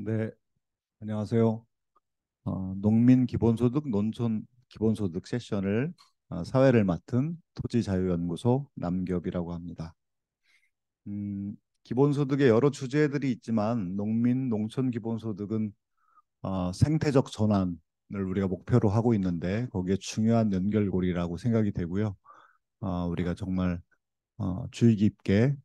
네, 안녕하세요. 어, 농민 기본소득, 농촌 기본소득 세션을 어, 사회를 맡은 토지자유연구소 남겹이라고 합니다. 음, 기본소득의 여러 주제들이 있지만 농민, 농촌 기본소득은 어, 생태적 전환을 우리가 목표로 하고 있는데 거기에 중요한 연결고리라고 생각이 되고요. 어, 우리가 정말 어, 주의 깊게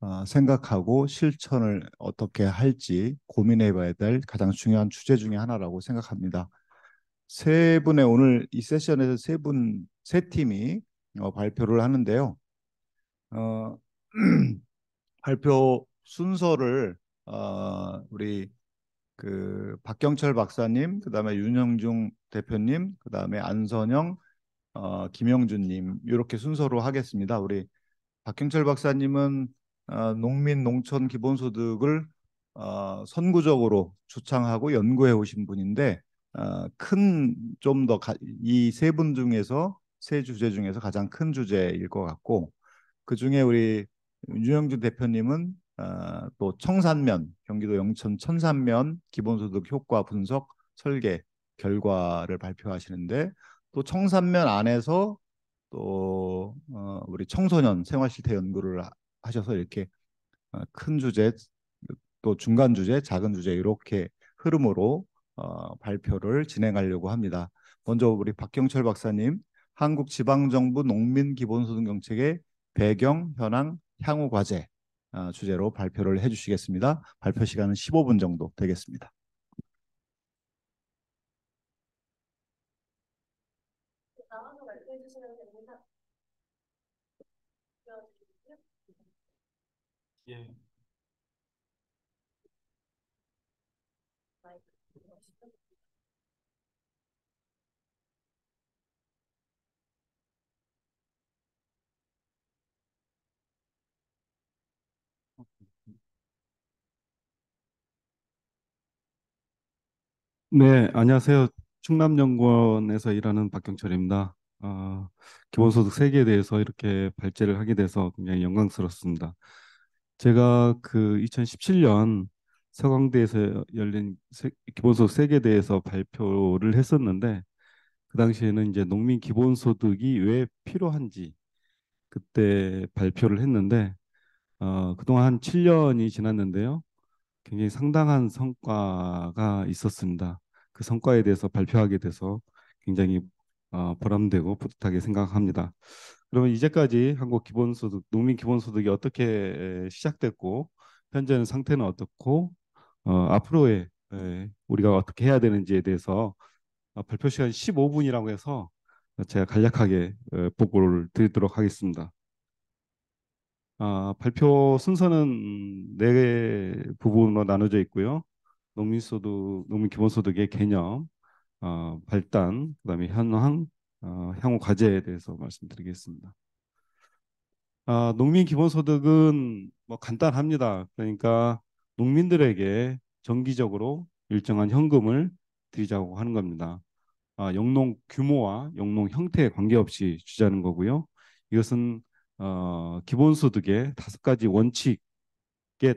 어, 생각하고 실천을 어떻게 할지 고민해 봐야 될 가장 중요한 주제 중의 하나라고 생각합니다. 세 분의 오늘 이 세션에서 세 분, 세 팀이 어, 발표를 하는데요. 어, 발표 순서를 어, 우리 그 박경철 박사님, 그 다음에 윤영중 대표님, 그 다음에 안선영, 어, 김영준님 이렇게 순서로 하겠습니다. 우리 박경철 박사님은 어, 농민 농촌 기본소득을 어, 선구적으로 주창하고 연구해 오신 분인데 어, 큰좀 더 이 세 분 중에서 세 주제 중에서 가장 큰 주제일 것 같고 그 중에 우리 윤영주 대표님은 또 청산면 경기도 영천 천산면 기본소득 효과 분석 설계 결과를 발표하시는데 또 청산면 안에서 또 우리 청소년 생활 실태 연구를 하셔서 이렇게 어, 큰 주제 또 중간 주제, 작은 주제 이렇게 흐름으로 어, 발표를 진행하려고 합니다. 먼저 우리 박경철 박사님, 한국 지방정부 농민 기본소득 정책의 배경, 현황, 향후 과제 어, 주제로 발표를 해주시겠습니다. 발표 시간은 15분 정도 되겠습니다. 예. 네, 안녕하세요. 충남연구원에서 일하는 박경철입니다. 어, 기본소득 3개에 대해서 이렇게 발제를 하게 돼서 굉장히 영광스럽습니다. 제가 그 2017년 서강대에서 열린 기본소득 세계대회에서 발표를 했었는데 그 당시에는 이제 농민 기본소득이 왜 필요한지 그때 발표를 했는데 어, 그동안 한 7년이 지났는데요. 굉장히 상당한 성과가 있었습니다. 그 성과에 대해서 발표하게 돼서 굉장히 어, 보람되고 뿌듯하게 생각합니다. 그러면 이제까지 한국 기본소득, 농민 기본소득이 어떻게 시작됐고 현재는 상태는 어떻고 어, 앞으로의 우리가 어떻게 해야 되는지에 대해서 어, 발표 시간 15분이라고 해서 제가 간략하게 어, 보고를 드리도록 하겠습니다. 아, 발표 순서는 네 부분으로 나눠져 있고요. 농민소득, 농민기본소득의 개념, 어, 발단, 그다음에 현황, 어, 향후 과제에 대해서 말씀드리겠습니다. 아, 농민 기본소득은 뭐 간단합니다. 그러니까 농민들에게 정기적으로 일정한 현금을 드리자고 하는 겁니다. 아, 영농 규모와 영농 형태에 관계없이 주자는 거고요. 이것은 어, 기본소득의 다섯 가지 원칙에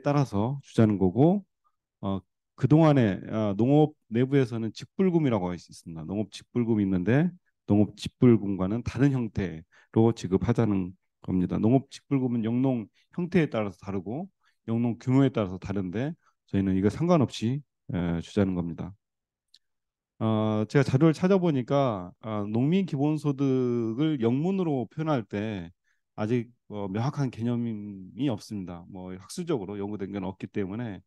따라서 주자는 거고 어, 그동안에 어, 농업 내부에서는 직불금이라고 있습니다. 농업 직불금 있는데 농업 직불금과는 다른 형태로 지급하자는 겁니다. 농업 직불금은 영농 형태에 따라서 다르고 영농 규모에 따라서 다른데 저희는 이거 상관없이 주자는 겁니다. 어, 제가 자료를 찾아보니까 어, 농민 기본소득을 영문으로 표현할 때 아직 명확한 개념이 없습니다. 뭐 학술적으로 연구된 건 없기 때문에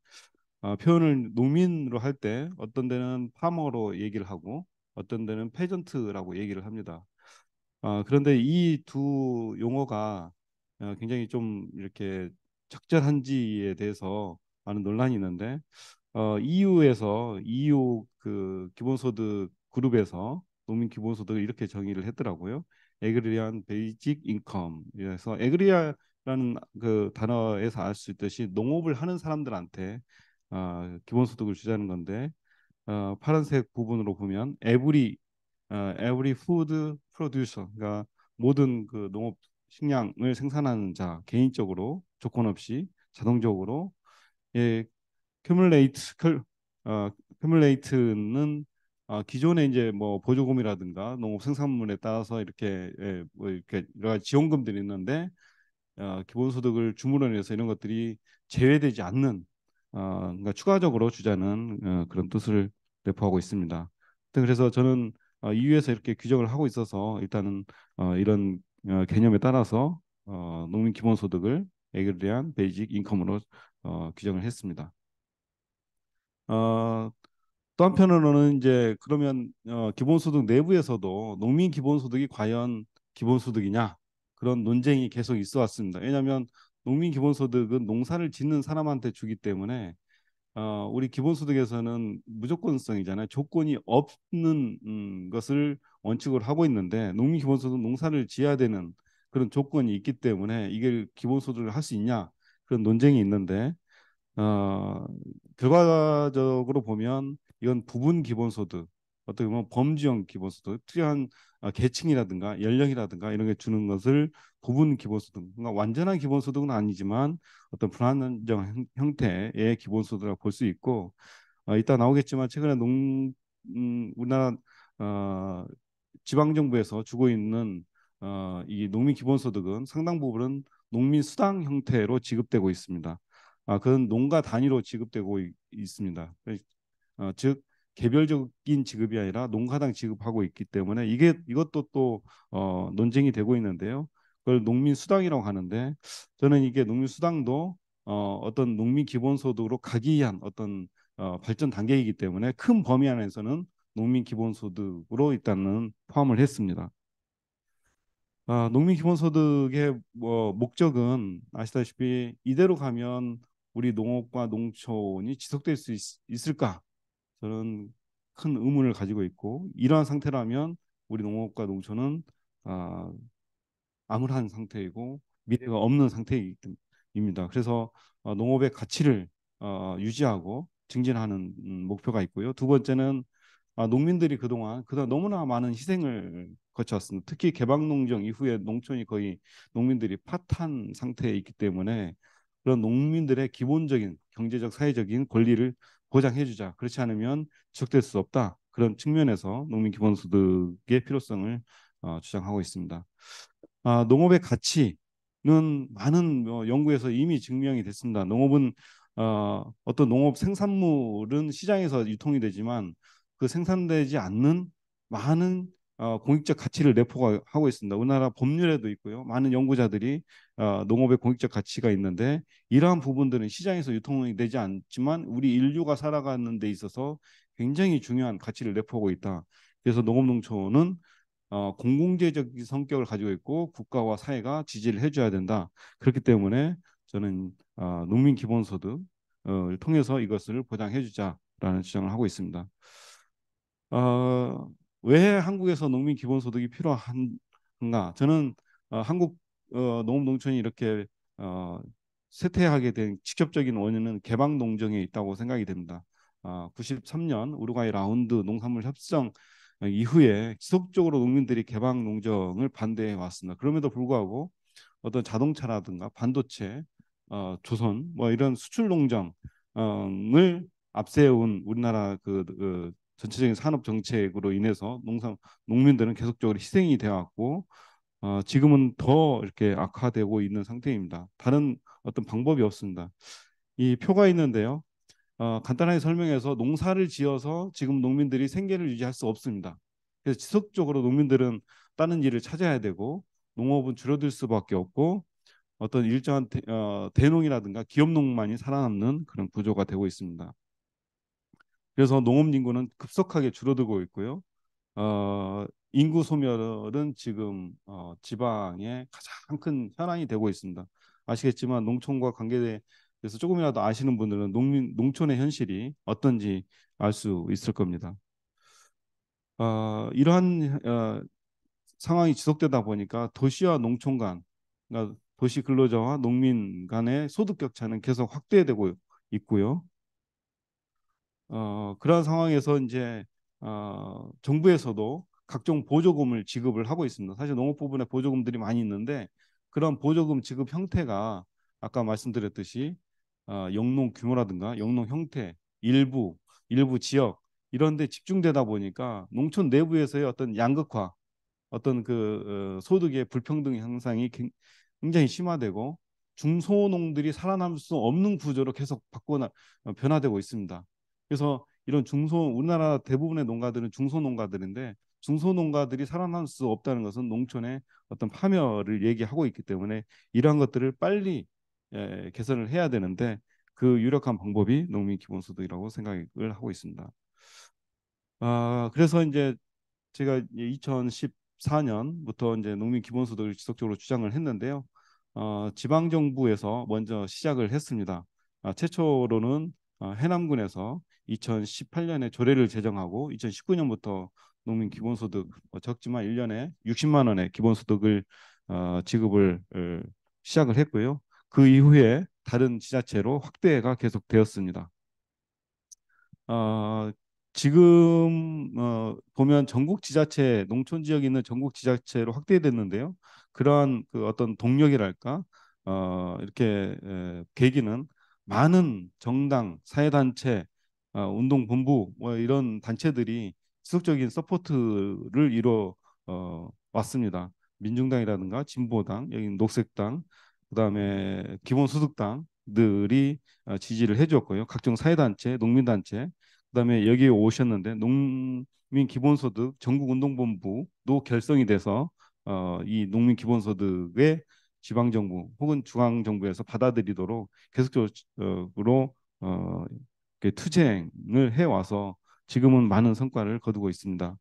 어, 표현을 농민으로 할 때 어떤 데는 파머로 얘기를 하고 어떤 데는 페전트라고 얘기를 합니다. 어, 그런데 이 두 용어가 어, 굉장히 좀 이렇게 적절한지에 대해서 많은 논란이 있는데 어, EU에서 EU 그 기본소득 그룹에서 농민 기본소득을 이렇게 정의를 했더라고요. 에그리안 베이직 인컴 그래서 에그리아라는 그 단어에서 알 수 있듯이 농업을 하는 사람들한테 어, 기본소득을 주자는 건데 어, 파란색 부분으로 보면 에브리 에브리 푸드 프로듀서 그러니까 모든 그 농업 식량을 생산하는 자 개인적으로 조건 없이 자동적으로 예 큐뮬레이트 컬, 어, 큐뮬레이트는 어, 기존에 이제 뭐 보조금이라든가 농업 생산물에 따라서 이렇게 예, 뭐 이렇게 여러 가지 지원금들이 있는데 어, 기본소득을 주물원해서 이런 것들이 제외되지 않는 어, 그러니까 추가적으로 주자는 어, 그런 뜻을 내포하고 있습니다. 그래서 저는 EU에서 어, 이렇게 규정을 하고 있어서 일단은 어, 이런 어, 개념에 따라서 어, 농민 기본소득을 애 에그리한 베이직 인컴으로 어, 규정을 했습니다. 어, 또 한편으로는 이제 그러면 어, 기본소득 내부에서도 농민 기본소득이 과연 기본소득이냐 그런 논쟁이 계속 있어 왔습니다. 왜냐하면 농민 기본소득은 농사를 짓는 사람한테 주기 때문에 어, 우리 기본소득에서는 무조건성이잖아요. 조건이 없는 음, 것을 원칙으로 하고 있는데 농민 기본소득 농사를 지어야 되는 그런 조건이 있기 때문에 이게 기본소득을 할 수 있냐 그런 논쟁이 있는데 어, 결과적으로 보면 이건 부분 기본소득 어떻게 보면 범주형 기본소득 특이한 어, 계층이라든가 연령이라든가 이런 게 주는 것을 부분 기본소득, 그러니까 완전한 기본소득은 아니지만 어떤 불안정 형태의 기본소득이라고 볼 수 있고 어, 이따 나오겠지만 최근에 농 음, 우리나라 어, 지방정부에서 주고 있는 어, 이 농민 기본소득은 상당 부분은 농민 수당 형태로 지급되고 있습니다. 아, 그건 농가 단위로 지급되고 있, 습니다 어, 즉 개별적인 지급이 아니라 농가당 지급하고 있기 때문에 이게 이것도 또 어, 논쟁이 되고 있는데요. 그걸 농민 수당이라고 하는데 저는 이게 농민 수당도 어, 어떤 농민 기본소득으로 가기한 위 어떤 어, 발전 단계이기 때문에 큰 범위 안에서는 농민 기본소득으로 일단은 포함을 했습니다. 아, 농민 기본소득의 뭐 목적은 아시다시피 이대로 가면 우리 농업과 농촌이 지속될 수 있, 을까 저는 큰 의문을 가지고 있고 이러한 상태라면 우리 농업과 농촌은 아, 암울한 상태이고 미래가 없는 상태입니다. 그래서 어, 농업의 가치를 어, 유지하고 증진하는 음, 목표가 있고요. 두 번째는 아, 농민들이 그동안 그동안 너무나 많은 희생을 거쳤습니다. 특히 개방농정 이후에 농촌이 거의 농민들이 파탄 상태에 있기 때문에 그런 농민들의 기본적인 경제적 사회적인 권리를 보장해주자. 그렇지 않으면 지속될 수 없다. 그런 측면에서 농민 기본소득의 필요성을 어, 주장하고 있습니다. 아, 농업의 가치는 많은 어, 연구에서 이미 증명이 됐습니다. 농업은 어, 어떤 농업 생산물은 시장에서 유통이 되지만 그 생산되지 않는 많은 어, 공익적 가치를 내포하고 있습니다. 우리나라 법률에도 있고요. 많은 연구자들이 어, 농업의 공익적 가치가 있는데 이러한 부분들은 시장에서 유통이 되지 않지만 우리 인류가 살아가는 데 있어서 굉장히 중요한 가치를 내포하고 있다. 그래서 농업농촌은 어, 공공재적인 성격을 가지고 있고 국가와 사회가 지지를 해줘야 된다. 그렇기 때문에 저는 어, 농민기본소득을 통해서 이것을 보장해주자라는 주장을 하고 있습니다. 어, 왜 한국에서 농민 기본소득이 필요한가? 저는 어, 한국 어, 농업농촌이 이렇게 어, 쇠퇴하게 된 직접적인 원인은 개방 농정에 있다고 생각이 됩니다. 어, 93년 우루과이 라운드 농산물 협정 이후에 지속적으로 농민들이 개방 농정을 반대해 왔습니다. 그럼에도 불구하고 어떤 자동차라든가 반도체, 어, 조선 뭐 이런 수출 농정을 앞세운 우리나라 그, 그 전체적인 산업 정책으로 인해서 농산 농민들은 계속적으로 희생이 되어왔고 어, 지금은 더 이렇게 악화되고 있는 상태입니다. 다른 어떤 방법이 없습니다. 이 표가 있는데요. 어, 간단하게 설명해서 농사를 지어서 지금 농민들이 생계를 유지할 수 없습니다. 그래서 지속적으로 농민들은 다른 일을 찾아야 되고 농업은 줄어들 수밖에 없고 어떤 일정한 대, 어, 대농이라든가 기업농만이 살아남는 그런 구조가 되고 있습니다. 그래서 농업 인구는 급속하게 줄어들고 있고요. 어, 인구 소멸은 지금 어, 지방의 가장 큰 현안이 되고 있습니다. 아시겠지만 농촌과 관계돼서 조금이라도 아시는 분들은 농민 농촌의 현실이 어떤지 알 수 있을 겁니다. 어, 이러한 어, 상황이 지속되다 보니까 도시와 농촌 간, 그러니까 도시 근로자와 농민 간의 소득 격차는 계속 확대되고 있고요. 어, 그러한 상황에서 이제 어, 정부에서도 각종 보조금을 지급을 하고 있습니다. 사실 농업 부분에 보조금들이 많이 있는데 그런 보조금 지급 형태가 아까 말씀드렸듯이 어, 영농 규모라든가 영농 형태, 일부, 일부 지역 이런 데 집중되다 보니까 농촌 내부에서의 어떤 양극화, 어떤 그 어, 소득의 불평등 현상이 굉장히 심화되고 중소농들이 살아남을 수 없는 구조로 계속 바꿔나 변화되고 있습니다. 그래서 이런 중소 우리나라 대부분의 농가들은 중소농가들인데 중소농가들이 살아날 수 없다는 것은 농촌의 어떤 파멸을 얘기하고 있기 때문에 이러한 것들을 빨리 예, 개선을 해야 되는데 그 유력한 방법이 농민 기본소득이라고 생각을 하고 있습니다. 아 그래서 이제 제가 2014년부터 이제 농민 기본소득을 지속적으로 주장을 했는데요. 어, 지방 정부에서 먼저 시작을 했습니다. 아, 최초로는 어, 해남군에서 2018년에 조례를 제정하고 2019년부터 농민 기본소득 뭐 적지만 1년에 60만 원의 기본소득을 어, 지급을 어, 시작을 했고요. 그 이후에 다른 지자체로 확대가 계속되었습니다. 어, 지금 어, 보면 전국 지자체 농촌 지역에 있는 전국 지자체로 확대됐는데요. 그러한 그 어떤 동력이랄까 어, 이렇게 에, 계기는 많은 정당 사회단체 어, 운동 본부 뭐 이런 단체들이 지속적인 서포트를 이뤄 어, 왔습니다. 민중당이라든가 진보당, 여기 녹색당, 그다음에 기본소득당들이 어, 지지를 해주었고요. 각종 사회단체, 농민단체, 그다음에 여기에 오셨는데 농민 기본소득 전국운동본부도 결성이 돼서 어, 이 농민 기본소득의 지방정부 혹은 중앙정부에서 받아들이도록 계속적으로 어, 어 투쟁을 해와서 지금은 많은 성과를 거두고 있습니다.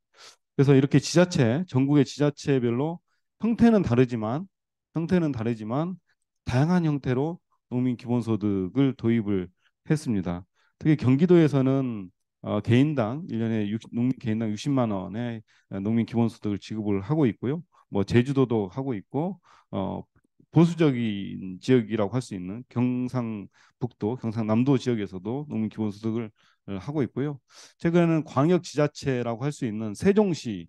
그래서 이렇게 지자체, 전국의 지자체별로 형태는 다르지만 형태는 다르지만 다양한 형태로 농민 기본소득을 도입을 했습니다. 특히 경기도에서는 어, 개인당 1년에 60, 농민 개인당 60만 원의 농민 기본소득을 지급을 하고 있고요. 뭐 제주도도 하고 있고 어, 보수적인 지역이라고 할 수 있는 경상북도, 경상남도 지역에서도 농민 기본소득을 어, 하고 있고요. 최근에는 광역 지자체라고 할 수 있는 세종시에서도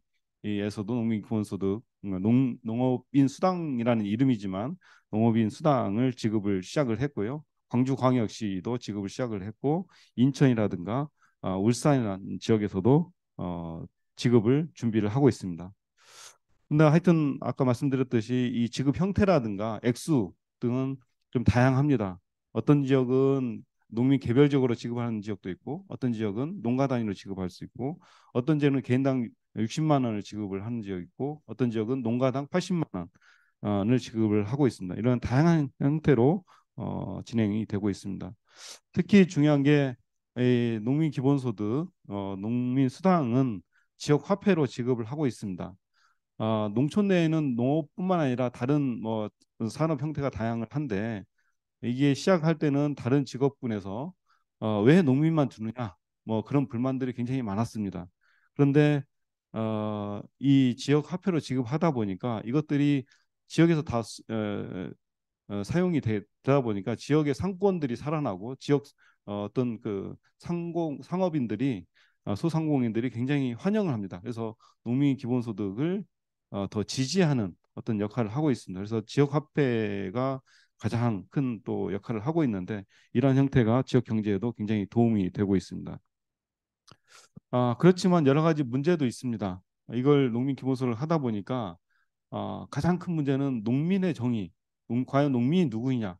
농민 기본소득 그러니까 농, 농업인 수당이라는 이름이지만 농업인 수당을 지급을 시작을 했고요. 광주광역시도 지급을 시작을 했고 인천이라든가 어, 울산이라는 지역에서도 어, 지급을 준비를 하고 있습니다. 근데 하여튼 아까 말씀드렸듯이 이 지급 형태라든가 액수 등은 좀 다양합니다. 어떤 지역은 농민 개별적으로 지급하는 지역도 있고 어떤 지역은 농가 단위로 지급할 수 있고 어떤 지역은 개인당 60만 원을 지급을 하는 지역 있고 어떤 지역은 농가당 80만 원을 지급을 하고 있습니다. 이런 다양한 형태로 어, 진행이 되고 있습니다. 특히 중요한 게 농민 기본소득, 어, 농민 수당은 지역 화폐로 지급을 하고 있습니다. 어, 농촌 내에는 농업뿐만 아니라 다른 뭐 산업 형태가 다양한데 이게 시작할 때는 다른 직업군에서 어, 왜 농민만 주느냐뭐 그런 불만들이 굉장히 많았습니다. 그런데 어, 이 지역 화폐로 지급하다 보니까 이것들이 지역에서 다 에, 어, 사용이 되다 보니까 지역의 상권들이 살아나고 지역 어, 어떤 그 상공 상업인들이 어, 소상공인들이 굉장히 환영을 합니다. 그래서 농민 기본소득을 어, 더 지지하는 어떤 역할을 하고 있습니다. 그래서 지역화폐가 가장 큰 또 역할을 하고 있는데 이러한 형태가 지역 경제에도 굉장히 도움이 되고 있습니다. 아, 그렇지만 여러 가지 문제도 있습니다. 이걸 농민 기본소를 하다 보니까 아, 가장 큰 문제는 농민의 정의, 농, 과연 농민이 누구이냐.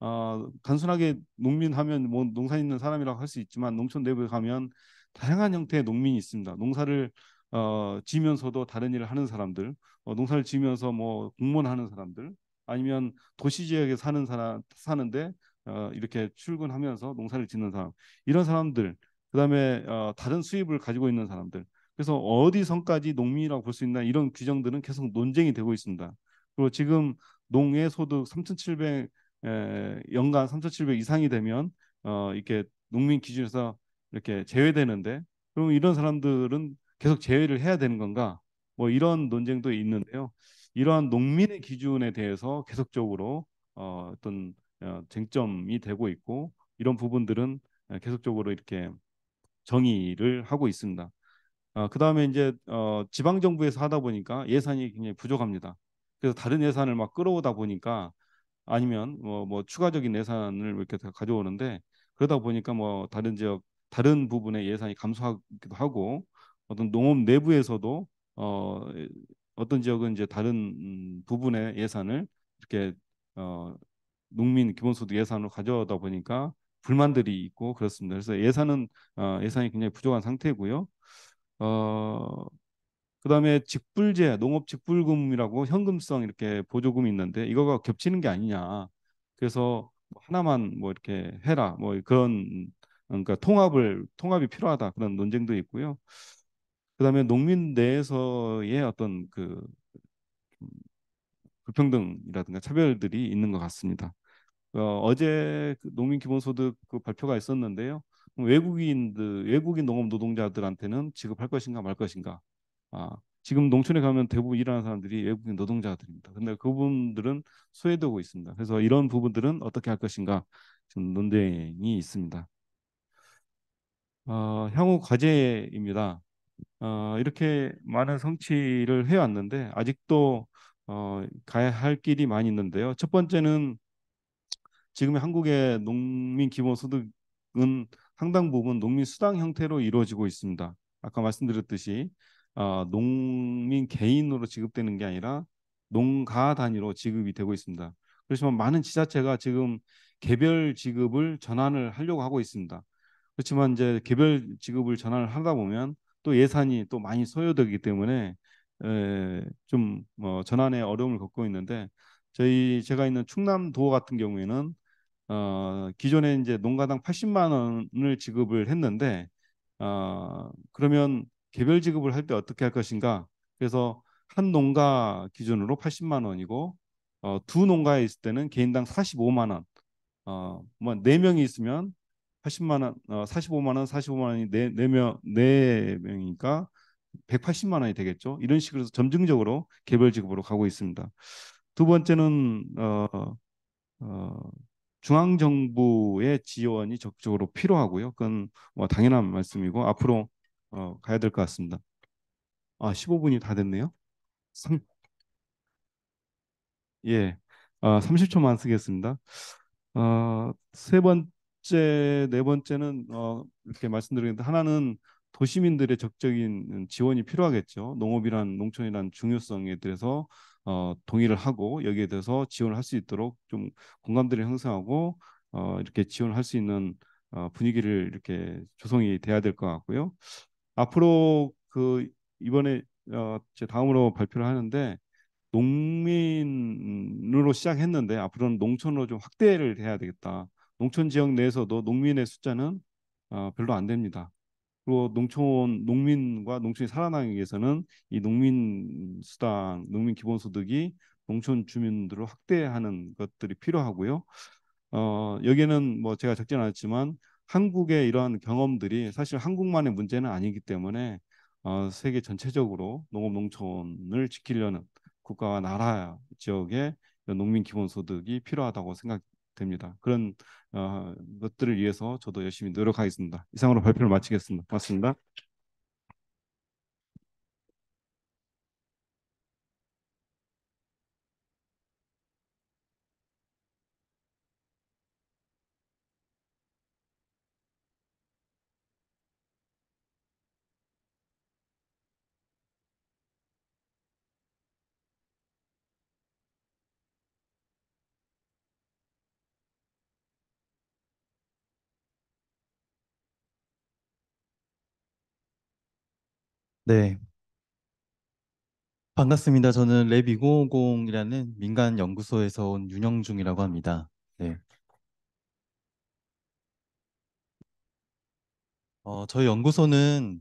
아, 단순하게 농민 하면 뭐 농사 있는 사람이라고 할 수 있지만 농촌 내부에 가면 다양한 형태의 농민이 있습니다. 농사를 어, 지면서도 다른 일을 하는 사람들, 어, 농사를 지면서 뭐 공무원하는 사람들, 아니면 도시 지역에 사는 사람 사는데 어, 이렇게 출근하면서 농사를 짓는 사람, 이런 사람들, 그다음에 어, 다른 수입을 가지고 있는 사람들. 그래서 어디선까지 농민이라고 볼 수 있나 이런 규정들은 계속 논쟁이 되고 있습니다. 그리고 지금 농의 소득 3,700 에, 연간 3,700 이상이 되면 어, 이렇게 농민 기준에서 이렇게 제외되는데 그럼 이런 사람들은 계속 제외를 해야 되는 건가? 뭐 이런 논쟁도 있는데요. 이러한 농민의 기준에 대해서 계속적으로 어, 어떤 어, 쟁점이 되고 있고 이런 부분들은 어, 계속적으로 이렇게 정의를 하고 있습니다. 어, 그 다음에 이제 어, 지방 정부에서 하다 보니까 예산이 굉장히 부족합니다. 그래서 다른 예산을 막 끌어오다 보니까 아니면 뭐, 뭐 추가적인 예산을 뭐 이렇게 가져오는데 그러다 보니까 뭐 다른 지역 다른 부분의 예산이 감소하기도 하고 어떤 농업 내부에서도 어, 어떤 지역은 이제 다른 음, 부분의 예산을 이렇게 어, 농민 기본소득 예산으로 가져다 보니까 불만들이 있고 그렇습니다. 그래서 예산은 어, 예산이 굉장히 부족한 상태고요. 어, 그다음에 직불제 농업 직불금이라고 현금성 이렇게 보조금이 있는데 이거가 겹치는 게 아니냐. 그래서 뭐 하나만 뭐 이렇게 해라 뭐 그런 그러니까 통합을 통합이 필요하다 그런 논쟁도 있고요. 그다음에 농민 내에서의 어떤 그 불평등이라든가 차별들이 있는 것 같습니다. 어, 제 그 농민 기본소득 그 발표가 있었는데요. 외국인들 외국인 농업 노동자들한테는 지급할 것인가 말 것인가. 아, 지금 농촌에 가면 대부분 일하는 사람들이 외국인 노동자들입니다. 근데 그분들은 소외되고 있습니다. 그래서 이런 부분들은 어떻게 할 것인가 지금 논쟁이 있습니다. 어, 향후 과제입니다. 어, 이렇게 많은 성취를 해왔는데 아직도 어, 가야 할 길이 많이 있는데요. 첫 번째는 지금의 한국의 농민 기본소득은 상당 부분 농민 수당 형태로 이루어지고 있습니다. 아까 말씀드렸듯이 어, 농민 개인으로 지급되는 게 아니라 농가 단위로 지급이 되고 있습니다. 그렇지만 많은 지자체가 지금 개별 지급을 전환을 하려고 하고 있습니다. 그렇지만 이제 개별 지급을 전환을 하다 보면 또 예산이 또 많이 소요되기 때문에 좀뭐전환의 어려움을 겪고 있는데 저희 제가 있는 충남도 같은 경우에는 어, 기존에 이제 농가당 80만 원을 지급을 했는데 어, 그러면 개별 지급을 할 때 어떻게 할 것인가? 그래서 한 농가 기준으로 80만 원이고 어, 두 농가에 있을 때는 개인당 45만 원. 어, 뭐네 명이 있으면 80만 원, 어, 45만 원, 45만 원이 네, 네, 명, 네 명이니까 180만 원이 되겠죠. 이런 식으로 점증적으로 개별 지급으로 가고 있습니다. 두 번째는 어, 어, 중앙 정부의 지원이 적극적으로 필요하고요. 그건 뭐 당연한 말씀이고 앞으로 어, 가야 될 것 같습니다. 아, 15분이 다 됐네요. 3... 예, 아, 30초만 쓰겠습니다. 어, 세 번. 번째 네 번째는 어, 이렇게 말씀드리는데 하나는 도시민들의 적적인 지원이 필요하겠죠. 농업이란 농촌이란 중요성에 대해서 어, 동의를 하고 여기에 대해서 지원을 할 수 있도록 좀 공감대를 형성하고 어, 이렇게 지원할 수 있는 어, 분위기를 이렇게 조성이 돼야 될 것 같고요. 앞으로 그 이번에 어, 제 다음으로 발표를 하는데 농민으로 시작했는데 앞으로는 농촌으로 좀 확대를 해야 되겠다. 농촌 지역 내에서도 농민의 숫자는 어, 별로 안 됩니다. 그리고 농촌 농민과 농촌이 살아나기 위해서는 이 농민 수당, 농민 기본 소득이 농촌 주민들을 확대하는 것들이 필요하고요. 어, 여기는 뭐 제가 적지 않았지만 한국의 이러한 경험들이 사실 한국만의 문제는 아니기 때문에 어, 세계 전체적으로 농업 농촌을 지키려는 국가와 나라 지역의 농민 기본 소득이 필요하다고 생각됩니다. 그런 어, 어, 것들을 위해서 저도 열심히 노력하겠습니다. 이상으로 발표를 마치겠습니다. 고맙습니다. 네. 반갑습니다. 저는 랩2050이라는 민간 연구소에서 온 윤영중이라고 합니다. 네. 어, 저희 연구소는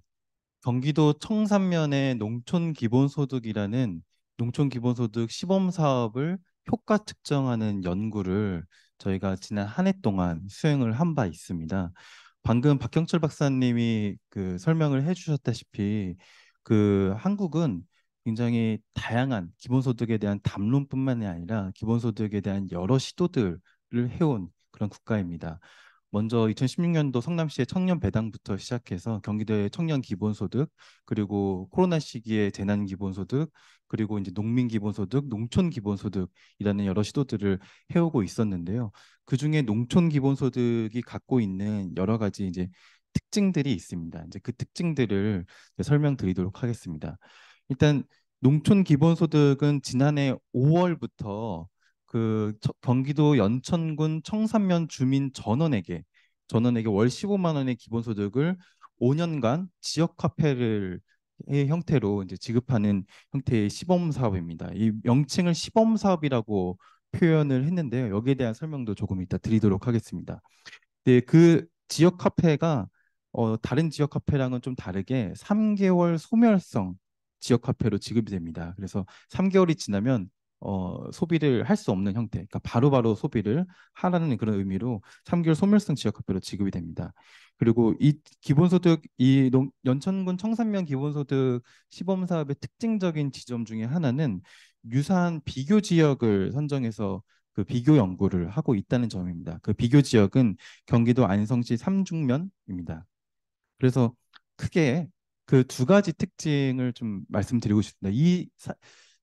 경기도 청산면의 농촌기본소득이라는 농촌기본소득 시범사업을 효과 측정하는 연구를 저희가 지난 한 해 동안 수행을 한 바 있습니다. 방금 박경철 박사님이 그 설명을 해주셨다시피 그 한국은 굉장히 다양한 기본소득에 대한 담론뿐만이 아니라 기본소득에 대한 여러 시도들을 해온 그런 국가입니다. 먼저 2016년도 성남시의 청년 배당부터 시작해서 경기도의 청년 기본소득 그리고 코로나 시기에 재난 기본소득 그리고 이제 농민 기본소득, 농촌 기본소득이라는 여러 시도들을 해오고 있었는데요. 그 중에 농촌 기본소득이 갖고 있는 여러 가지 이제 특징들이 있습니다. 이제 그 특징들을 설명드리도록 하겠습니다. 일단 농촌 기본소득은 지난해 5월부터 그 경기도 연천군 청산면 주민 전원에게 전원에게 월 15만 원의 기본 소득을 5년간 지역 화폐를 의 형태로 이제 지급하는 형태의 시범 사업입니다. 이 명칭을 시범 사업이라고 표현을 했는데요. 여기에 대한 설명도 조금 이따 드리도록 하겠습니다. 네, 그 지역 화폐가 어, 다른 지역 화폐랑은 좀 다르게 3개월 소멸성 지역 화폐로 지급이 됩니다. 그래서 3개월이 지나면 어, 소비를 할 수 없는 형태, 그러니까 바로바로 바로 소비를 하라는 그런 의미로 3개월 소멸성 지역화폐로 지급이 됩니다. 그리고 이 기본소득, 이 농, 연천군 청산면 기본소득 시범사업의 특징적인 지점 중에 하나는 유사한 비교 지역을 선정해서 그 비교 연구를 하고 있다는 점입니다. 그 비교 지역은 경기도 안성시 삼중면입니다. 그래서 크게 그 두 가지 특징을 좀 말씀드리고 싶습니다. 이 사,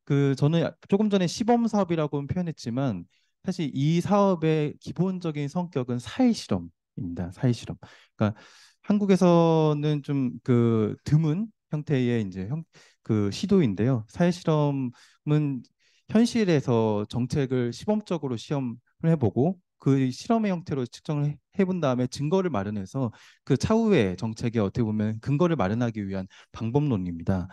그 저는 조금 전에 시범 사업이라고 표현했지만 사실 이 사업의 기본적인 성격은 사회 실험입니다. 사회 실험. 그러니까 한국에서는 좀 그 드문 형태의 이제 형, 그 시도인데요. 사회 실험은 현실에서 정책을 시범적으로 시험을 해보고 그 실험의 형태로 측정을 해본 다음에 증거를 마련해서 그 차후에 정책에 어떻게 보면 근거를 마련하기 위한 방법론입니다.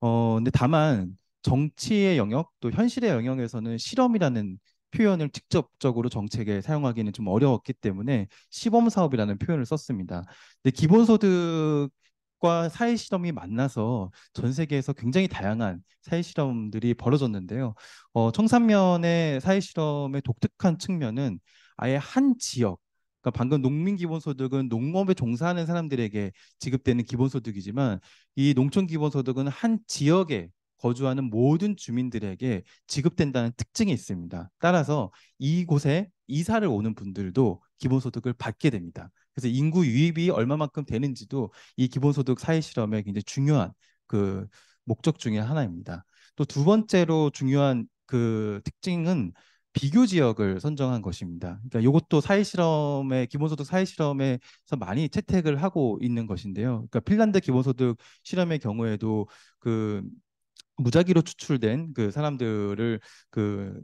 어, 근데 다만 정치의 영역 또 현실의 영역에서는 실험이라는 표현을 직접적으로 정책에 사용하기는 좀 어려웠기 때문에 시범 사업이라는 표현을 썼습니다. 근데 기본소득 과 사회 실험이 만나서 전 세계에서 굉장히 다양한 사회 실험들이 벌어졌는데요. 어, 청산면의 사회 실험의 독특한 측면은 아예 한 지역 그니까 방금 농민 기본소득은 농업에 종사하는 사람들에게 지급되는 기본소득이지만 이 농촌 기본소득은 한 지역에 거주하는 모든 주민들에게 지급된다는 특징이 있습니다. 따라서 이곳에 이사를 오는 분들도 기본소득을 받게 됩니다. 그래서 인구 유입이 얼마만큼 되는지도 이 기본소득 사회 실험의 굉장히 중요한 그 목적 중의 하나입니다. 또 두 번째로 중요한 그 특징은 비교 지역을 선정한 것입니다. 그러니까 이것도 사회 실험의 기본소득 사회 실험에서 많이 채택을 하고 있는 것인데요. 그러니까 핀란드 기본소득 실험의 경우에도 그 무작위로 추출된 그 사람들을 그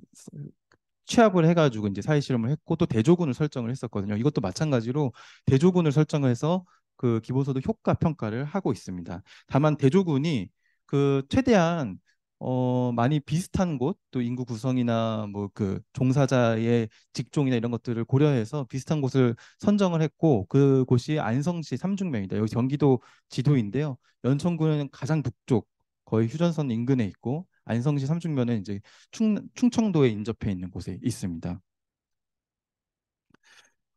취합을 해가지고 이제 사회 실험을 했고 또 대조군을 설정을 했었거든요. 이것도 마찬가지로 대조군을 설정을 해서 그 기본소득 효과 평가를 하고 있습니다. 다만 대조군이 그 최대한 어 많이 비슷한 곳 또 인구 구성이나 뭐 그 종사자의 직종이나 이런 것들을 고려해서 비슷한 곳을 선정을 했고 그 곳이 안성시 삼중면이다. 여기 경기도 지도인데요. 연천군은 가장 북쪽 거의 휴전선 인근에 있고 안성시 삼중면은 이제 충, 충청도에 인접해 있는 곳에 있습니다.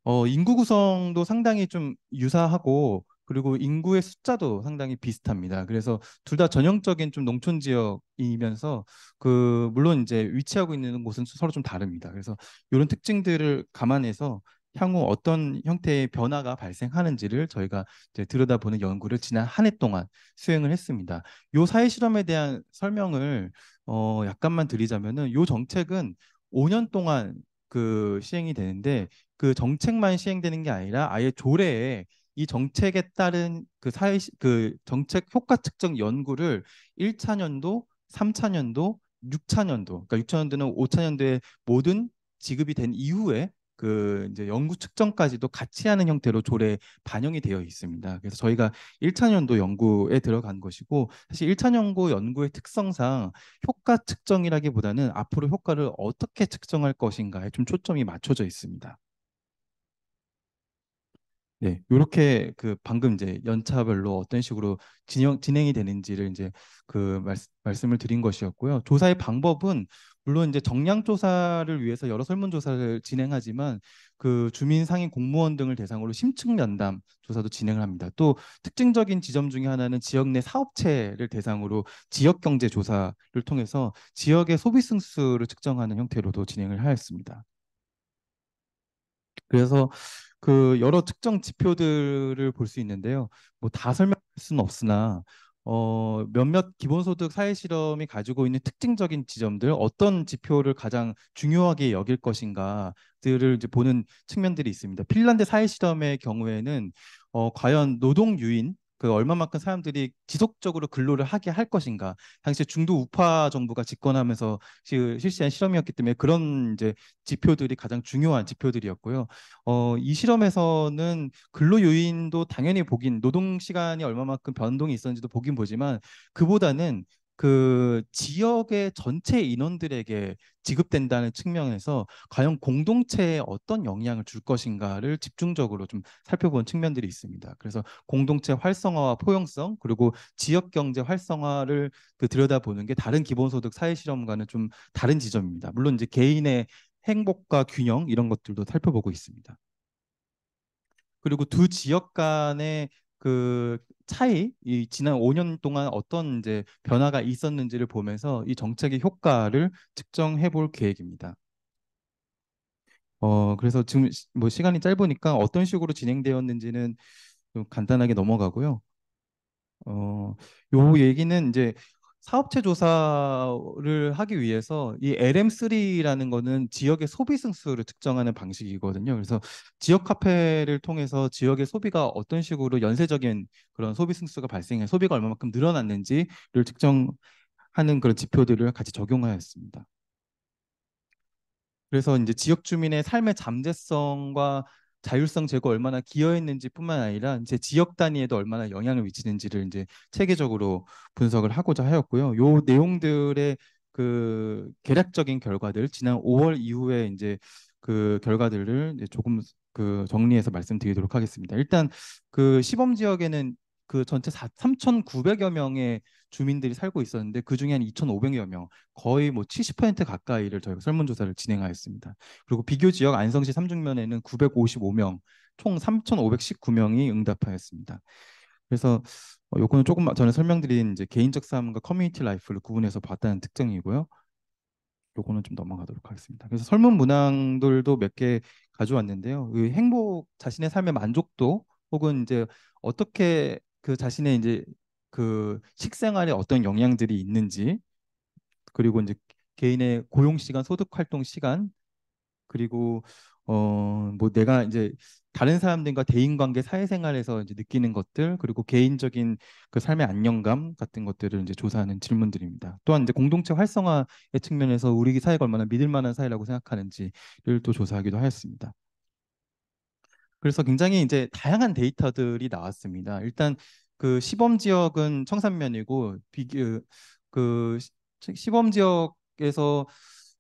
어, 인구 구성도 상당히 좀 유사하고 그리고 인구의 숫자도 상당히 비슷합니다. 그래서 둘 다 전형적인 좀 농촌 지역이면서 그 물론 이제 위치하고 있는 곳은 서로 좀 다릅니다. 그래서 이런 특징들을 감안해서 향후 어떤 형태의 변화가 발생하는지를 저희가 이제 들여다보는 연구를 지난 한 해 동안 수행을 했습니다. 요 사회 실험에 대한 설명을 어 약간만 드리자면은 요 정책은 5년 동안 그 시행이 되는데 그 정책만 시행되는 게 아니라 아예 조례에 이 정책에 따른 그 사회 그 정책 효과 측정 연구를 1차 년도, 3차 년도, 6차 년도, 그러니까 6차 년도는 5차 년도에 모든 지급이 된 이후에 그 이제 연구 측정까지도 같이 하는 형태로 조례 반영이 되어 있습니다. 그래서 저희가 1차 연도 연구에 들어간 것이고 사실 1차 연구 연구의 특성상 효과 측정이라기보다는 앞으로 효과를 어떻게 측정할 것인가에 좀 초점이 맞춰져 있습니다. 네, 이렇게 그 방금 이제 연차별로 어떤 식으로 진행, 진행이 되는지를 이제 그 말씀, 말씀을 드린 것이었고요. 조사의 방법은 물론 이제 정량 조사를 위해서 여러 설문 조사를 진행하지만 그 주민 상인 공무원 등을 대상으로 심층 면담 조사도 진행을 합니다. 또 특징적인 지점 중에 하나는 지역 내 사업체를 대상으로 지역 경제 조사를 통해서 지역의 소비 승수를 측정하는 형태로도 진행을 하였습니다. 그래서 그 여러 특정 지표들을 볼 수 있는데요. 뭐 다 설명할 수는 없으나 어, 몇몇 기본소득 사회실험이 가지고 있는 특징적인 지점들, 어떤 지표를 가장 중요하게 여길 것인가들을 이제 보는 측면들이 있습니다. 핀란드 사회실험의 경우에는 어, 과연 노동 유인, 그 얼마만큼 사람들이 지속적으로 근로를 하게 할 것인가. 당시 중도 우파 정부가 집권하면서 실시한 실험이었기 때문에 그런 이제 지표들이 가장 중요한 지표들이었고요. 어, 이 실험에서는 근로 요인도 당연히 보긴 노동 시간이 얼마만큼 변동이 있었는지도 보긴 보지만 그보다는 그 지역의 전체 인원들에게 지급된다는 측면에서 과연 공동체에 어떤 영향을 줄 것인가를 집중적으로 좀 살펴본 측면들이 있습니다. 그래서 공동체 활성화와 포용성 그리고 지역 경제 활성화를 그 들여다보는 게 다른 기본소득 사회 실험과는 좀 다른 지점입니다. 물론 이제 개인의 행복과 균형 이런 것들도 살펴보고 있습니다. 그리고 두 지역 간의 그 차이, 이 지난 5년 동안 어떤 이제 변화가 있었는지를 보면서 이 정책의 효과를 측정해 볼 계획입니다. 어, 그래서 지금 뭐 시간이 짧으니까 어떤 식으로 진행되었는지는 좀 간단하게 넘어가고요. 어, 요 얘기는 이제 사업체 조사를 하기 위해서 이 LM3라는 거는 지역의 소비 승수를 측정하는 방식이거든요. 그래서 지역 카페를 통해서 지역의 소비가 어떤 식으로 연쇄적인 그런 소비 승수가 발생해 소비가 얼마만큼 늘어났는지를 측정하는 그런 지표들을 같이 적용하였습니다. 그래서 이제 지역 주민의 삶의 잠재성과 자율성 제고 얼마나 기여했는지뿐만 아니라 이제 지역 단위에도 얼마나 영향을 미치는지를 이제 체계적으로 분석을 하고자 하였고요. 요 내용들의 그 개략적인 결과들 지난 5월 이후에 이제 그 결과들을 이제 조금 그 정리해서 말씀드리도록 하겠습니다. 일단 그 시범 지역에는 그 전체 4, 3,900여 명의 주민들이 살고 있었는데 그 중에 한 2,500여 명, 거의 뭐70% 가까이를 저희가 설문조사를 진행하였습니다. 그리고 비교 지역 안성시 삼중면에는 955명, 총 3,519명이 응답하였습니다. 그래서 어, 요거는 조금 전에 설명드린 이제 개인적 삶과 커뮤니티 라이프를 구분해서 봤다는 특징이고요. 요거는 좀 넘어가도록 하겠습니다. 그래서 설문 문항들도 몇 개 가져왔는데요. 그 행복, 자신의 삶의 만족도 혹은 이제 어떻게 그 자신의 이제 그 식생활에 어떤 영향들이 있는지 그리고 이제 개인의 고용 시간, 소득 활동 시간 그리고 어 뭐 내가 이제 다른 사람들과 대인관계, 사회생활에서 이제 느끼는 것들 그리고 개인적인 그 삶의 안녕감 같은 것들을 이제 조사하는 질문들입니다. 또한 이제 공동체 활성화의 측면에서 우리 사회가 얼마나 믿을 만한 사회라고 생각하는지를 또 조사하기도 하였습니다. 그래서 굉장히 이제 다양한 데이터들이 나왔습니다. 일단 그 시범 지역은 청산면이고 비교 그 시범 지역에서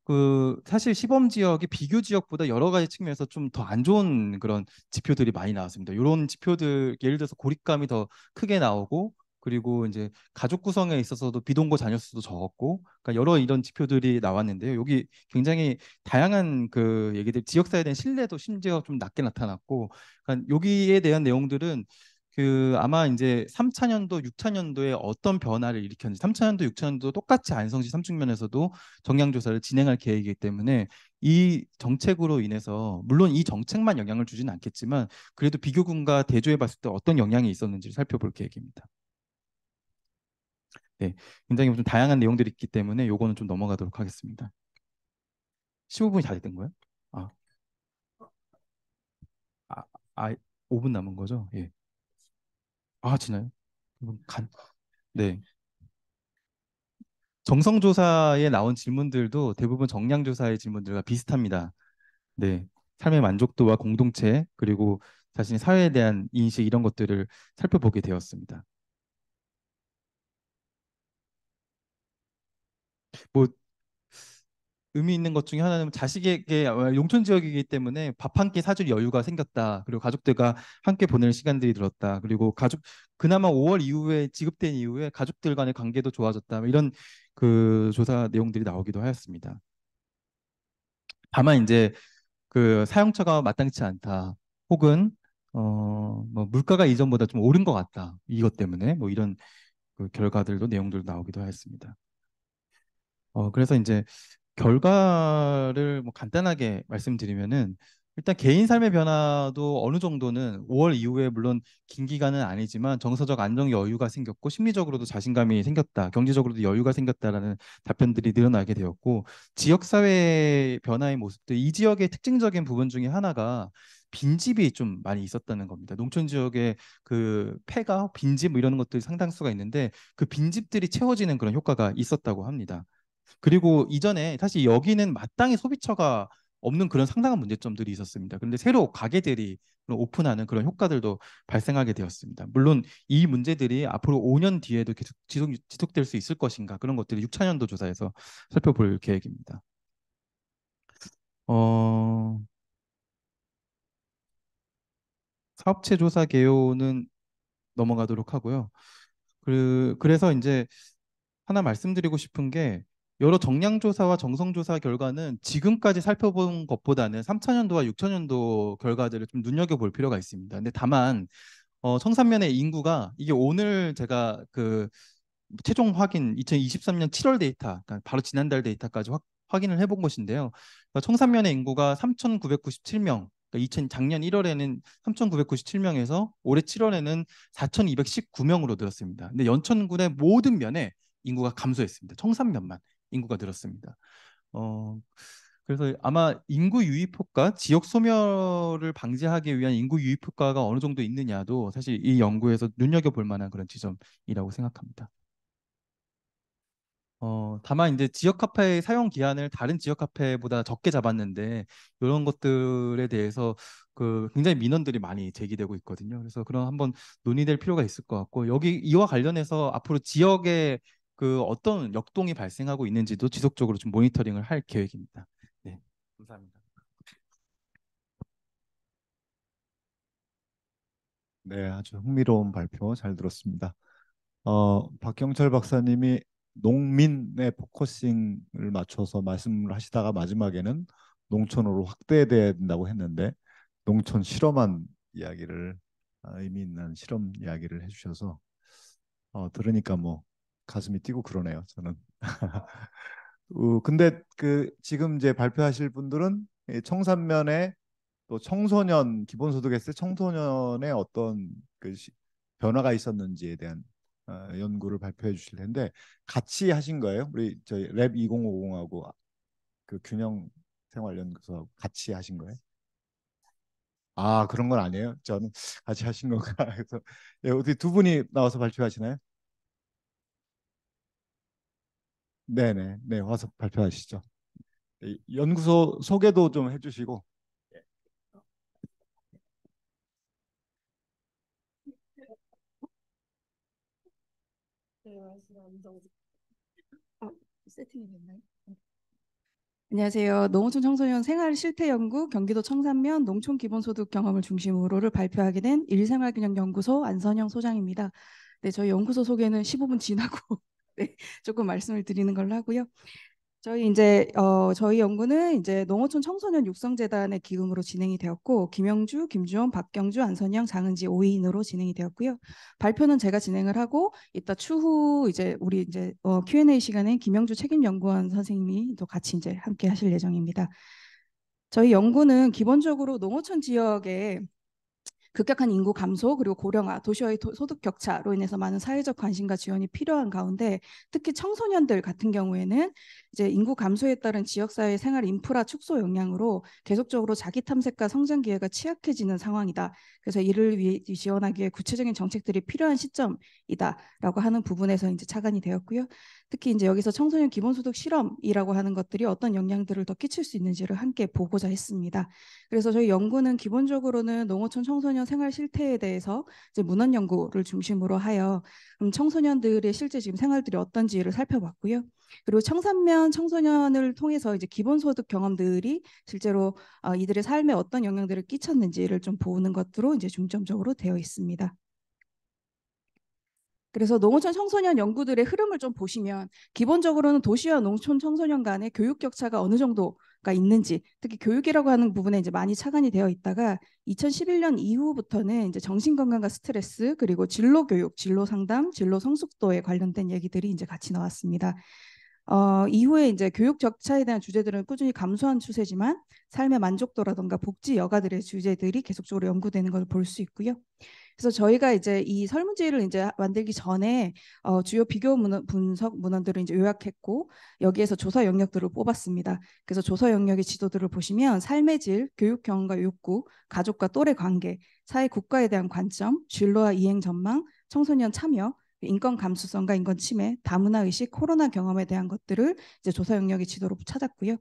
그 사실 시범 지역이 비교 지역보다 여러 가지 측면에서 좀 더 안 좋은 그런 지표들이 많이 나왔습니다. 이런 지표들 예를 들어서 고립감이 더 크게 나오고 그리고 이제 가족 구성에 있어서도 비동거 자녀 수도 적었고 그러니까 여러 이런 지표들이 나왔는데요. 여기 굉장히 다양한 그 얘기들 지역사회에 대한 신뢰도 심지어 좀 낮게 나타났고 그러니까 여기에 대한 내용들은 그 아마 이제 3차년도 6차년도에 어떤 변화를 일으켰는지 3차년도 6차년도 똑같이 안성시 삼층면에서도 정량 조사를 진행할 계획이기 때문에 이 정책으로 인해서 물론 이 정책만 영향을 주지는 않겠지만 그래도 비교군과 대조해 봤을 때 어떤 영향이 있었는지를 살펴볼 계획입니다. 네, 굉장히 좀 다양한 내용들이 있기 때문에 요거는 좀 넘어가도록 하겠습니다. 15분이 다 됐던 거예요? 아, 아, 아 5분 남은 거죠? 예. 아, 지나요? 간, 네. 정성조사에 나온 질문들도 대부분 정량조사의 질문들과 비슷합니다. 네. 삶의 만족도와 공동체, 그리고 자신의 사회에 대한 인식 이런 것들을 살펴보게 되었습니다. 뭐 의미 있는 것 중에 하나는 자식에게 아, 용촌 지역이기 때문에 밥 한 끼 사줄 여유가 생겼다. 그리고 가족들과 함께 보낼 시간들이 들었다 그리고 가족 그나마 5월 이후에 지급된 이후에 가족들 간의 관계도 좋아졌다. 뭐 이런 그 조사 내용들이 나오기도 하였습니다. 다만 이제 그 사용처가 마땅치 않다. 혹은 어 뭐 물가가 이전보다 좀 오른 것 같다. 이것 때문에 뭐 이런 그 결과들도 내용들도 나오기도 하였습니다. 어, 그래서 이제 결과를 뭐 간단하게 말씀드리면은 일단 개인 삶의 변화도 어느 정도는 5월 이후에 물론 긴 기간은 아니지만 정서적 안정 여유가 생겼고 심리적으로도 자신감이 생겼다, 경제적으로도 여유가 생겼다라는 답변들이 늘어나게 되었고 지역 사회 변화의 모습도 이 지역의 특징적인 부분 중에 하나가 빈집이 좀 많이 있었다는 겁니다. 농촌 지역의 그 폐가 빈집 뭐 이런 것들이 상당수가 있는데 그 빈집들이 채워지는 그런 효과가 있었다고 합니다. 그리고 이전에 사실 여기는 마땅히 소비처가 없는 그런 상당한 문제점들이 있었습니다. 그런데 새로 가게들이 오픈하는 그런 효과들도 발생하게 되었습니다. 물론 이 문제들이 앞으로 5년 뒤에도 계속 지속, 지속될 수 있을 것인가 그런 것들을 6차년도 조사에서 살펴볼 계획입니다. 어... 사업체 조사 개요는 넘어가도록 하고요. 그, 그래서 이제 하나 말씀드리고 싶은 게 여러 정량조사와 정성조사 결과는 지금까지 살펴본 것보다는 3천년도와 6천년도 결과들을 좀 눈여겨볼 필요가 있습니다. 근데 다만 어, 청산면의 인구가 이게 오늘 제가 그 최종 확인 2023년 7월 데이터, 그러니까 바로 지난달 데이터까지 확, 확인을 해본 것인데요. 그러니까 청산면의 인구가 3,997명, 2000, 그러니까 작년 1월에는 3,997명에서 올해 7월에는 4,219명으로 늘었습니다. 근데 연천군의 모든 면에 인구가 감소했습니다. 청산면만. 인구가 늘었습니다. 어, 그래서 아마 인구 유입 효과, 지역 소멸을 방지하기 위한 인구 유입 효과가 어느 정도 있느냐도 사실 이 연구에서 눈여겨볼 만한 그런 지점이라고 생각합니다. 어, 다만 이제 지역 카페의 사용 기한을 다른 지역 카페보다 적게 잡았는데 이런 것들에 대해서 그 굉장히 민원들이 많이 제기되고 있거든요. 그래서 그런 한번 논의될 필요가 있을 것 같고 여기 이와 관련해서 앞으로 지역의 그 어떤 역동이 발생하고 있는지도 지속적으로 좀 모니터링을 할 계획입니다. 네, 감사합니다. 네, 아주 흥미로운 발표 잘 들었습니다. 어, 박경철 박사님이 농민의 포커싱을 맞춰서 말씀을 하시다가 마지막에는 농촌으로 확대돼야 된다고 했는데 농촌 실험한 이야기를 아, 의미 있는 실험 이야기를 해주셔서 어, 들으니까 뭐 가슴이 뛰고 그러네요. 저는. 어, 근데 그 지금 이제 발표하실 분들은 청산면에 또 청소년 기본소득에서 청소년의 어떤 그 변화가 있었는지에 대한 어, 연구를 발표해 주실 텐데 같이 하신 거예요? 우리 저희 랩 2050하고 그 균형 생활 연구소 같이 하신 거예요? 아 그런 건 아니에요. 저는 같이 하신 건가. 그서 예, 어디두 분이 나와서 발표하시나요? 네네, 네 와서 발표하시죠. 네, 연구소 소개도 좀 해주시고. 안녕하세요. 농어촌 청소년 생활 실태 연구 경기도 청산면 농촌 기본소득 경험을 중심으로를 발표하게 된 일생활균형 연구소 안선영 소장입니다. 네, 저희 연구소 소개는 15분 지나고 네, 조금 말씀을 드리는 걸로 하고요. 저희 이제 어, 저희 연구는 이제 농어촌 청소년 육성재단의 기금으로 진행이 되었고 김영주, 김주원, 박경주, 안선영, 장은지 5인으로 진행이 되었고요. 발표는 제가 진행을 하고 이따 추후 이제 우리 이제 어, Q&A 시간에 김영주 책임연구원 선생님이 또 같이 이제 함께 하실 예정입니다. 저희 연구는 기본적으로 농어촌 지역에 급격한 인구 감소 그리고 고령화, 도시와의 도, 소득 격차로 인해서 많은 사회적 관심과 지원이 필요한 가운데 특히 청소년들 같은 경우에는 이제 인구 감소에 따른 지역 사회 생활 인프라 축소 영향으로 계속적으로 자기 탐색과 성장 기회가 취약해지는 상황이다. 그래서 이를 위해 지원하기 에 구체적인 정책들이 필요한 시점이다라고 하는 부분에서 이제 차관이 되었고요. 특히 이제 여기서 청소년 기본소득 실험이라고 하는 것들이 어떤 영향들을 더 끼칠 수 있는지를 함께 보고자 했습니다. 그래서 저희 연구는 기본적으로는 농어촌 청소년 생활 실태에 대해서 이제 문헌 연구를 중심으로 하여 그럼 음, 청소년들의 실제 지금 생활들이 어떤지를 살펴봤고요. 그리고 청산면 청소년을 통해서 이제 기본소득 경험들이 실제로 어, 이들의 삶에 어떤 영향들을 끼쳤는지를 좀 보는 것으로 이제 중점적으로 되어 있습니다. 그래서 농어촌 청소년 연구들의 흐름을 좀 보시면 기본적으로는 도시와 농촌 청소년 간의 교육 격차가 어느 정도가 있는지 특히 교육이라고 하는 부분에 이제 많이 차관이 되어 있다가 2011년 이후부터는 이제 정신건강과 스트레스 그리고 진로 교육, 진로 상담, 진로 성숙도에 관련된 얘기들이 이제 같이 나왔습니다. 어, 이후에 이제 교육 격차에 대한 주제들은 꾸준히 감소한 추세지만 삶의 만족도라든가 복지 여가들의 주제들이 계속적으로 연구되는 걸 볼 수 있고요. 그래서 저희가 이제 이 설문지를 이제 만들기 전에 어, 주요 비교 문헌, 분석 문헌들을 이제 요약했고 여기에서 조사 영역들을 뽑았습니다. 그래서 조사 영역의 지도들을 보시면 삶의 질, 교육 경험과 욕구, 가족과 또래 관계, 사회 국가에 대한 관점, 진로와 이행 전망, 청소년 참여, 인권 감수성과 인권 침해, 다문화 의식, 코로나 경험에 대한 것들을 이제 조사 영역의 지도로 찾았고요.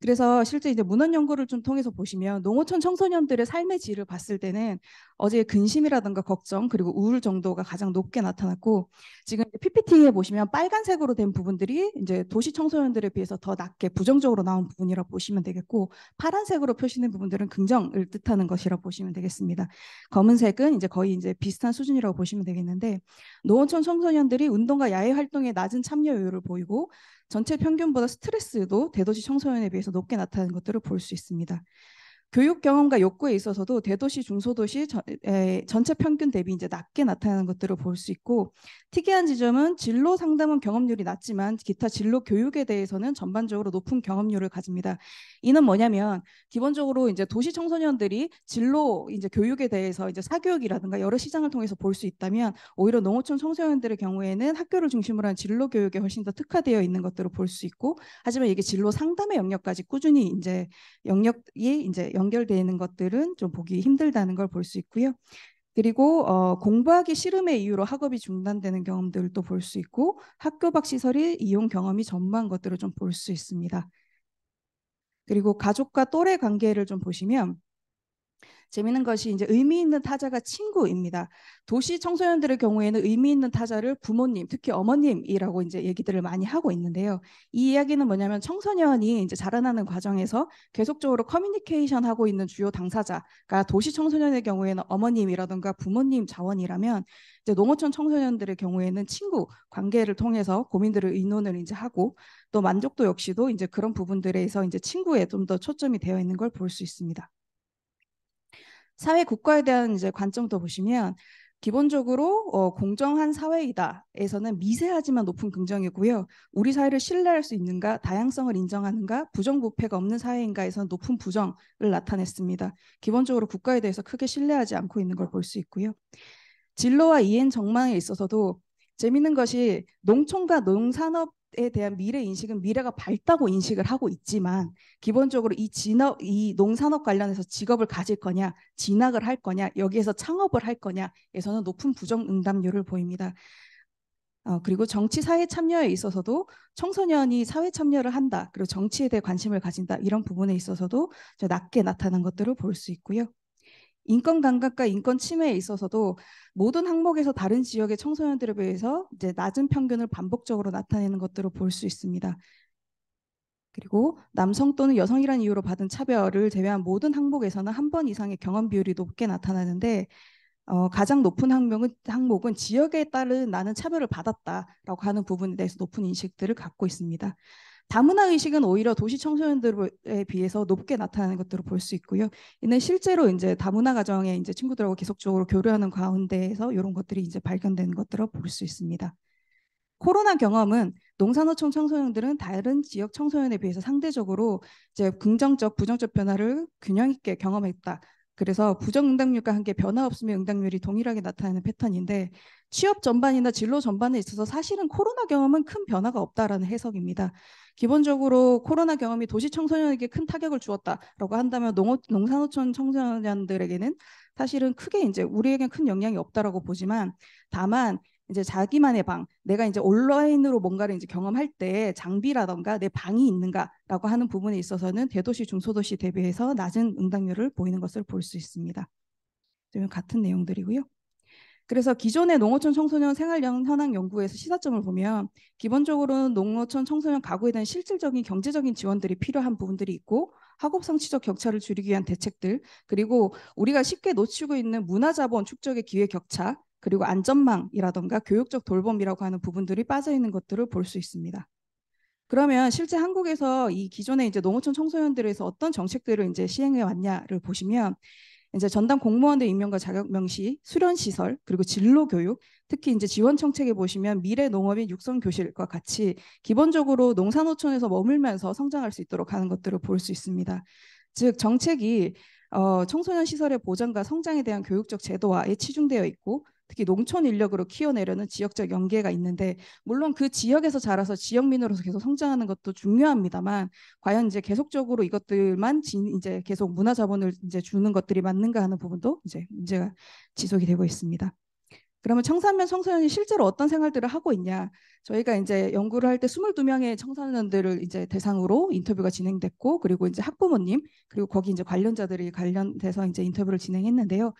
그래서 실제 이제 문헌 연구를 좀 통해서 보시면 농어촌 청소년들의 삶의 질을 봤을 때는 어제 의 근심이라든가 걱정 그리고 우울 정도가 가장 높게 나타났고 지금 PPT에 보시면 빨간색으로 된 부분들이 이제 도시 청소년들에 비해서 더 낮게 부정적으로 나온 부분이라 고 보시면 되겠고 파란색으로 표시된 부분들은 긍정을 뜻하는 것이라 고 보시면 되겠습니다. 검은색은 이제 거의 이제 비슷한 수준이라고 보시면 되겠는데 농어촌 청소년들이 운동과 야외 활동에 낮은 참여율을 보이고 전체 평균보다 스트레스도 대도시 청소년에 비해서 높게 나타나는 것들을 볼 수 있습니다. 교육 경험과 욕구에 있어서도 대도시 중소도시 전, 에, 전체 평균 대비 이제 낮게 나타나는 것들을 볼 수 있고 특이한 지점은 진로 상담은 경험률이 낮지만 기타 진로 교육에 대해서는 전반적으로 높은 경험률을 가집니다. 이는 뭐냐면 기본적으로 이제 도시 청소년들이 진로 이제 교육에 대해서 이제 사교육이라든가 여러 시장을 통해서 볼 수 있다면 오히려 농어촌 청소년들의 경우에는 학교를 중심으로 한 진로 교육에 훨씬 더 특화되어 있는 것들을 볼 수 있고 하지만 이게 진로 상담의 영역까지 꾸준히 이제 영역이 이제 연결되어 있는 것들은 좀 보기 힘들다는 걸 볼 수 있고요. 그리고 어, 공부하기 싫음의 이유로 학업이 중단되는 경험들도 볼 수 있고 학교 밖 시설이 이용 경험이 전무한 것들을 좀 볼 수 있습니다. 그리고 가족과 또래 관계를 좀 보시면 재미있는 것이 이제 의미 있는 타자가 친구입니다. 도시 청소년들의 경우에는 의미 있는 타자를 부모님, 특히 어머님이라고 이제 얘기들을 많이 하고 있는데요. 이 이야기는 뭐냐면 청소년이 이제 자라나는 과정에서 계속적으로 커뮤니케이션 하고 있는 주요 당사자가 도시 청소년의 경우에는 어머님이라든가 부모님 자원이라면 이제 농어촌 청소년들의 경우에는 친구 관계를 통해서 고민들을 의논을 이제 하고 또 만족도 역시도 이제 그런 부분들에서 이제 친구에 좀 더 초점이 되어 있는 걸 볼 수 있습니다. 사회 국가에 대한 이제 관점도 보시면 기본적으로 어, 공정한 사회이다에서는 미세하지만 높은 긍정이고요. 우리 사회를 신뢰할 수 있는가, 다양성을 인정하는가, 부정부패가 없는 사회인가에서는 높은 부정을 나타냈습니다. 기본적으로 국가에 대해서 크게 신뢰하지 않고 있는 걸 볼 수 있고요. 진로와 이행 정망에 있어서도 재미있는 것이 농촌과 농산업 에 대한 미래 인식은 미래가 밝다고 인식을 하고 있지만 기본적으로 이 진업 이 농산업 관련해서 직업을 가질 거냐 진학을 할 거냐 여기에서 창업을 할 거냐에서는 높은 부정 응답률을 보입니다. 어, 그리고 정치 사회 참여에 있어서도 청소년이 사회 참여를 한다 그리고 정치에 대해 관심을 가진다 이런 부분에 있어서도 낮게 나타난 것들을 볼 수 있고요. 인권 감각과 인권 침해에 있어서도 모든 항목에서 다른 지역의 청소년들에 비해서 이제 낮은 평균을 반복적으로 나타내는 것들을 볼 수 있습니다. 그리고 남성 또는 여성이라는 이유로 받은 차별을 제외한 모든 항목에서는 한 번 이상의 경험 비율이 높게 나타나는데 어, 가장 높은 항목은, 항목은 지역에 따른 나는 차별을 받았다라고 하는 부분에 대해서 높은 인식들을 갖고 있습니다. 다문화 의식은 오히려 도시 청소년들에 비해서 높게 나타나는 것들을 볼 수 있고요. 이는 실제로 이제 다문화 가정에 이제 친구들하고 계속적으로 교류하는 가운데에서 이런 것들이 이제 발견되는 것들을 볼 수 있습니다. 코로나 경험은 농산어촌 청소년들은 다른 지역 청소년에 비해서 상대적으로 이제 긍정적, 부정적 변화를 균형 있게 경험했다. 그래서 부정응답률과 함께 변화 없음의 응답률이 동일하게 나타나는 패턴인데 취업 전반이나 진로 전반에 있어서 사실은 코로나 경험은 큰 변화가 없다라는 해석입니다. 기본적으로 코로나 경험이 도시 청소년에게 큰 타격을 주었다라고 한다면 농어, 농산어촌 청소년들에게는 사실은 크게 이제 우리에겐 큰 영향이 없다라고 보지만 다만 이제 자기만의 방, 내가 이제 온라인으로 뭔가를 이제 경험할 때 장비라던가 내 방이 있는가라고 하는 부분에 있어서는 대도시, 중소도시 대비해서 낮은 응답률을 보이는 것을 볼 수 있습니다. 같은 내용들이고요. 그래서 기존의 농어촌 청소년 생활 현황 연구에서 시사점을 보면 기본적으로는 농어촌 청소년 가구에 대한 실질적인 경제적인 지원들이 필요한 부분들이 있고 학업 성취적 격차를 줄이기 위한 대책들 그리고 우리가 쉽게 놓치고 있는 문화 자본 축적의 기회 격차 그리고 안전망이라던가 교육적 돌봄이라고 하는 부분들이 빠져 있는 것들을 볼 수 있습니다. 그러면 실제 한국에서 이 기존의 이제 농어촌 청소년들에서 어떤 정책들을 이제 시행해 왔냐를 보시면 이제 전담 공무원들 임명과 자격 명시, 수련 시설, 그리고 진로 교육, 특히 이제 지원 정책에 보시면 미래 농업인 육성 교실과 같이 기본적으로 농산어촌에서 머물면서 성장할 수 있도록 하는 것들을 볼 수 있습니다. 즉 정책이 어, 청소년 시설의 보장과 성장에 대한 교육적 제도화에 치중되어 있고 특히 농촌 인력으로 키워내려는 지역적 연계가 있는데 물론 그 지역에서 자라서 지역민으로서 계속 성장하는 것도 중요합니다만 과연 이제 계속적으로 이것들만 진, 이제 계속 문화 자본을 이제 주는 것들이 맞는가 하는 부분도 이제 문제가 지속이 되고 있습니다. 그러면 청산면 청소년이 실제로 어떤 생활들을 하고 있냐? 저희가 이제 연구를 할 때 22명의 청소년들을 이제 대상으로 인터뷰가 진행됐고 그리고 이제 학부모님 그리고 거기 이제 관련자들이 관련돼서 이제 인터뷰를 진행했는데요.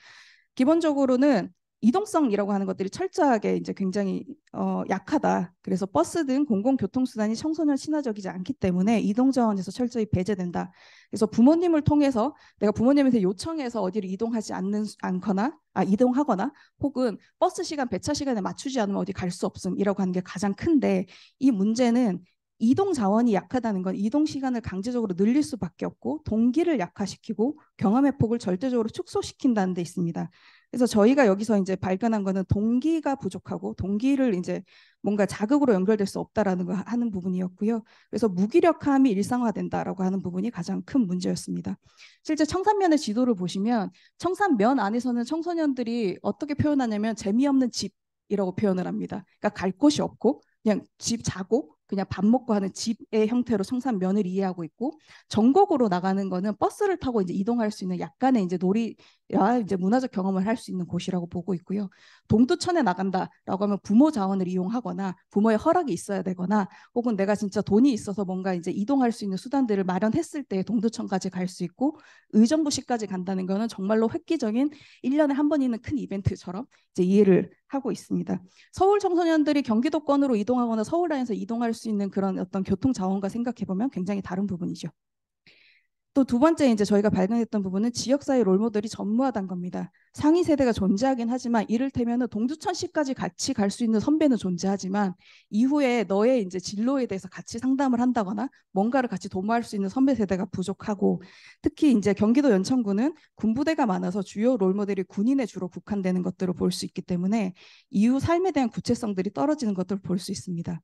기본적으로는 이동성이라고 하는 것들이 철저하게 이제 굉장히 어, 약하다. 그래서 버스 등 공공교통수단이 청소년 친화적이지 않기 때문에 이동자원에서 철저히 배제된다. 그래서 부모님을 통해서 내가 부모님한테 요청해서 어디로 이동하지 않는, 않거나, 아, 이동하거나 혹은 버스 시간, 배차 시간에 맞추지 않으면 어디 갈 수 없음이라고 하는 게 가장 큰데 이 문제는 이동 자원이 약하다는 건 이동 시간을 강제적으로 늘릴 수밖에 없고 동기를 약화시키고 경험의 폭을 절대적으로 축소시킨다는 데 있습니다. 그래서 저희가 여기서 이제 발견한 거는 동기가 부족하고 동기를 이제 뭔가 자극으로 연결될 수 없다라는 거 하는 부분이었고요. 그래서 무기력함이 일상화된다라고 하는 부분이 가장 큰 문제였습니다. 실제 청산면의 지도를 보시면 청산면 안에서는 청소년들이 어떻게 표현하냐면 재미없는 집이라고 표현을 합니다. 그러니까 갈 곳이 없고 그냥 집 자고 그냥 밥 먹고 하는 집의 형태로 성산면을 이해하고 있고 전곡으로 나가는 거는 버스를 타고 이제 이동할 수 있는 약간의 이제 놀이와 이제 문화적 경험을 할 수 있는 곳이라고 보고 있고요. 동두천에 나간다라고 하면 부모 자원을 이용하거나 부모의 허락이 있어야 되거나 혹은 내가 진짜 돈이 있어서 뭔가 이제 이동할 수 있는 수단들을 마련했을 때 동두천까지 갈 수 있고 의정부시까지 간다는 거는 정말로 획기적인 일년에 한 번 있는 큰 이벤트처럼 이제 이해를 하고 있습니다. 서울 청소년들이 경기도권으로 이동하거나 서울 안에서 이동할 수 있는 그런 어떤 교통 자원과 생각해 보면 굉장히 다른 부분이죠. 또두 번째 이제 저희가 발견했던 부분은 지역사회 롤모델이 전무하단 겁니다. 상위 세대가 존재하긴 하지만 이를테면 동두천 시까지 같이 갈 수 있는 선배는 존재하지만 이후에 너의 이제 진로에 대해서 같이 상담을 한다거나 뭔가를 같이 도모할 수 있는 선배 세대가 부족하고 특히 이제 경기도 연천군은 군부대가 많아서 주요 롤모델이 군인에 주로 국한되는 것들을 볼 수 있기 때문에 이후 삶에 대한 구체성들이 떨어지는 것들을 볼 수 있습니다.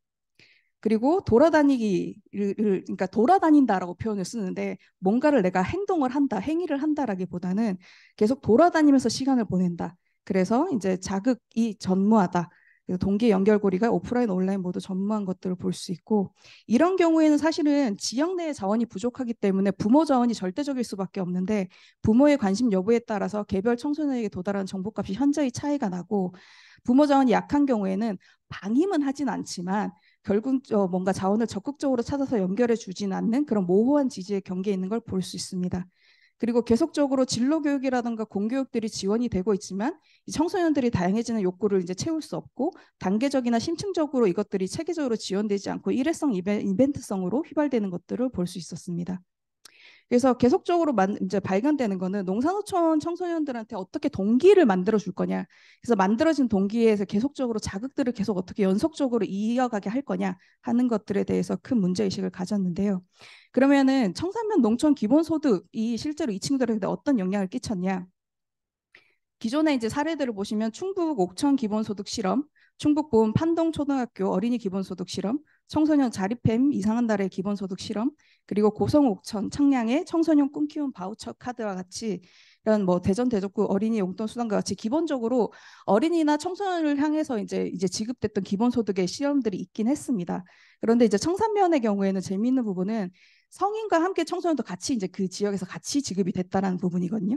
그리고 돌아다니기를 그러니까 돌아다닌다라고 표현을 쓰는데 뭔가를 내가 행동을 한다, 행위를 한다라기보다는 계속 돌아다니면서 시간을 보낸다. 그래서 이제 자극이 전무하다. 그래서 동기 연결고리가 오프라인 온라인 모두 전무한 것들을 볼 수 있고 이런 경우에는 사실은 지역 내의 자원이 부족하기 때문에 부모 자원이 절대적일 수밖에 없는데 부모의 관심 여부에 따라서 개별 청소년에게 도달하는 정보값이 현저히 차이가 나고 부모 자원이 약한 경우에는 방임은 하진 않지만 결국 어, 뭔가 자원을 적극적으로 찾아서 연결해 주진 않는 그런 모호한 지지의 경계에 있는 걸 볼 수 있습니다. 그리고 계속적으로 진로 교육이라든가 공교육들이 지원이 되고 있지만 청소년들이 다양해지는 욕구를 이제 채울 수 없고 단계적이나 심층적으로 이것들이 체계적으로 지원되지 않고 일회성 이벤트성으로 휘발되는 것들을 볼 수 있었습니다. 그래서 계속적으로 만, 이제 발견되는 거는 농산어촌 청소년들한테 어떻게 동기를 만들어 줄 거냐. 그래서 만들어진 동기에서 계속적으로 자극들을 계속 어떻게 연속적으로 이어가게 할 거냐 하는 것들에 대해서 큰 문제 의식을 가졌는데요. 그러면은 청산면 농촌 기본 소득이 실제로 이 친구들에게 어떤 영향을 끼쳤냐? 기존의 이제 사례들을 보시면 충북 옥천 기본소득 실험, 충북 보은 판동 초등학교 어린이 기본소득 실험, 청소년 자립팸 이상한 달의 기본소득 실험 그리고 고성 옥천 청량의 청소년 꿈키운 바우처 카드와 같이 이런 뭐 대전 대적구 어린이 용돈 수당과 같이 기본적으로 어린이나 청소년을 향해서 이제 이제 지급됐던 기본소득의 실험들이 있긴 했습니다. 그런데 이제 청산면의 경우에는 재미있는 부분은 성인과 함께 청소년도 같이 이제 그 지역에서 같이 지급이 됐다라는 부분이거든요.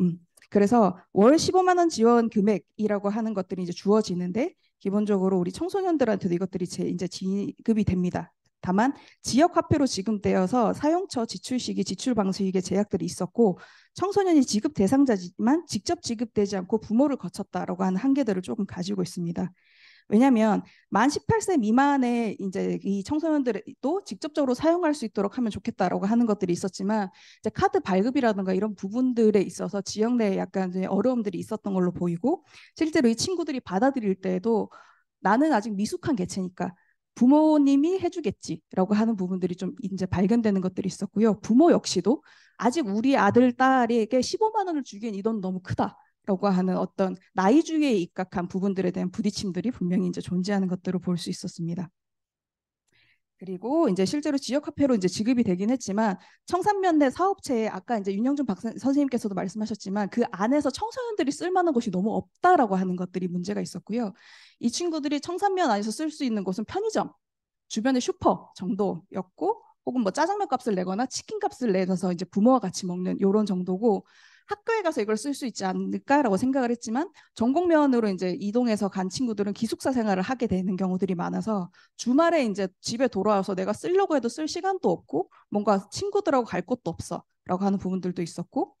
음. 그래서 월 15만 원 지원 금액이라고 하는 것들이 이제 주어지는데 기본적으로 우리 청소년들한테도 이것들이 제, 이제 지급이 됩니다. 다만 지역 화폐로 지급되어서 사용처 지출 시기 지출 방식의 제약들이 있었고 청소년이 지급 대상자지만 직접 지급되지 않고 부모를 거쳤다라고 하는 한계들을 조금 가지고 있습니다. 왜냐하면 만 18세 미만의 이제 이 청소년들도 직접적으로 사용할 수 있도록 하면 좋겠다라고 하는 것들이 있었지만 이제 카드 발급이라든가 이런 부분들에 있어서 지역 내에 약간 어려움들이 있었던 걸로 보이고 실제로 이 친구들이 받아들일 때에도 나는 아직 미숙한 개체니까 부모님이 해주겠지라고 하는 부분들이 좀 이제 발견되는 것들이 있었고요. 부모 역시도 아직 우리 아들 딸에게 15만 원을 주기엔 이 돈 너무 크다. 라고 하는 어떤 나이주의에 입각한 부분들에 대한 부딪힘들이 분명히 이제 존재하는 것들을 볼 수 있었습니다. 그리고 이제 실제로 지역 화폐로 이제 지급이 되긴 했지만 청산면대 사업체에 아까 이제 윤영준 박사 선생님께서도 말씀하셨지만 그 안에서 청소년들이 쓸만한 곳이 너무 없다라고 하는 것들이 문제가 있었고요. 이 친구들이 청산면 안에서 쓸 수 있는 곳은 편의점, 주변의 슈퍼 정도였고 혹은 뭐 짜장면 값을 내거나 치킨 값을 내서 이제 부모와 같이 먹는 이런 정도고 학교에 가서 이걸 쓸 수 있지 않을까라고 생각을 했지만 전공면으로 이제 이동해서 간 친구들은 기숙사 생활을 하게 되는 경우들이 많아서 주말에 이제 집에 돌아와서 내가 쓰려고 해도 쓸 시간도 없고 뭔가 친구들하고 갈 곳도 없어라고 하는 부분들도 있었고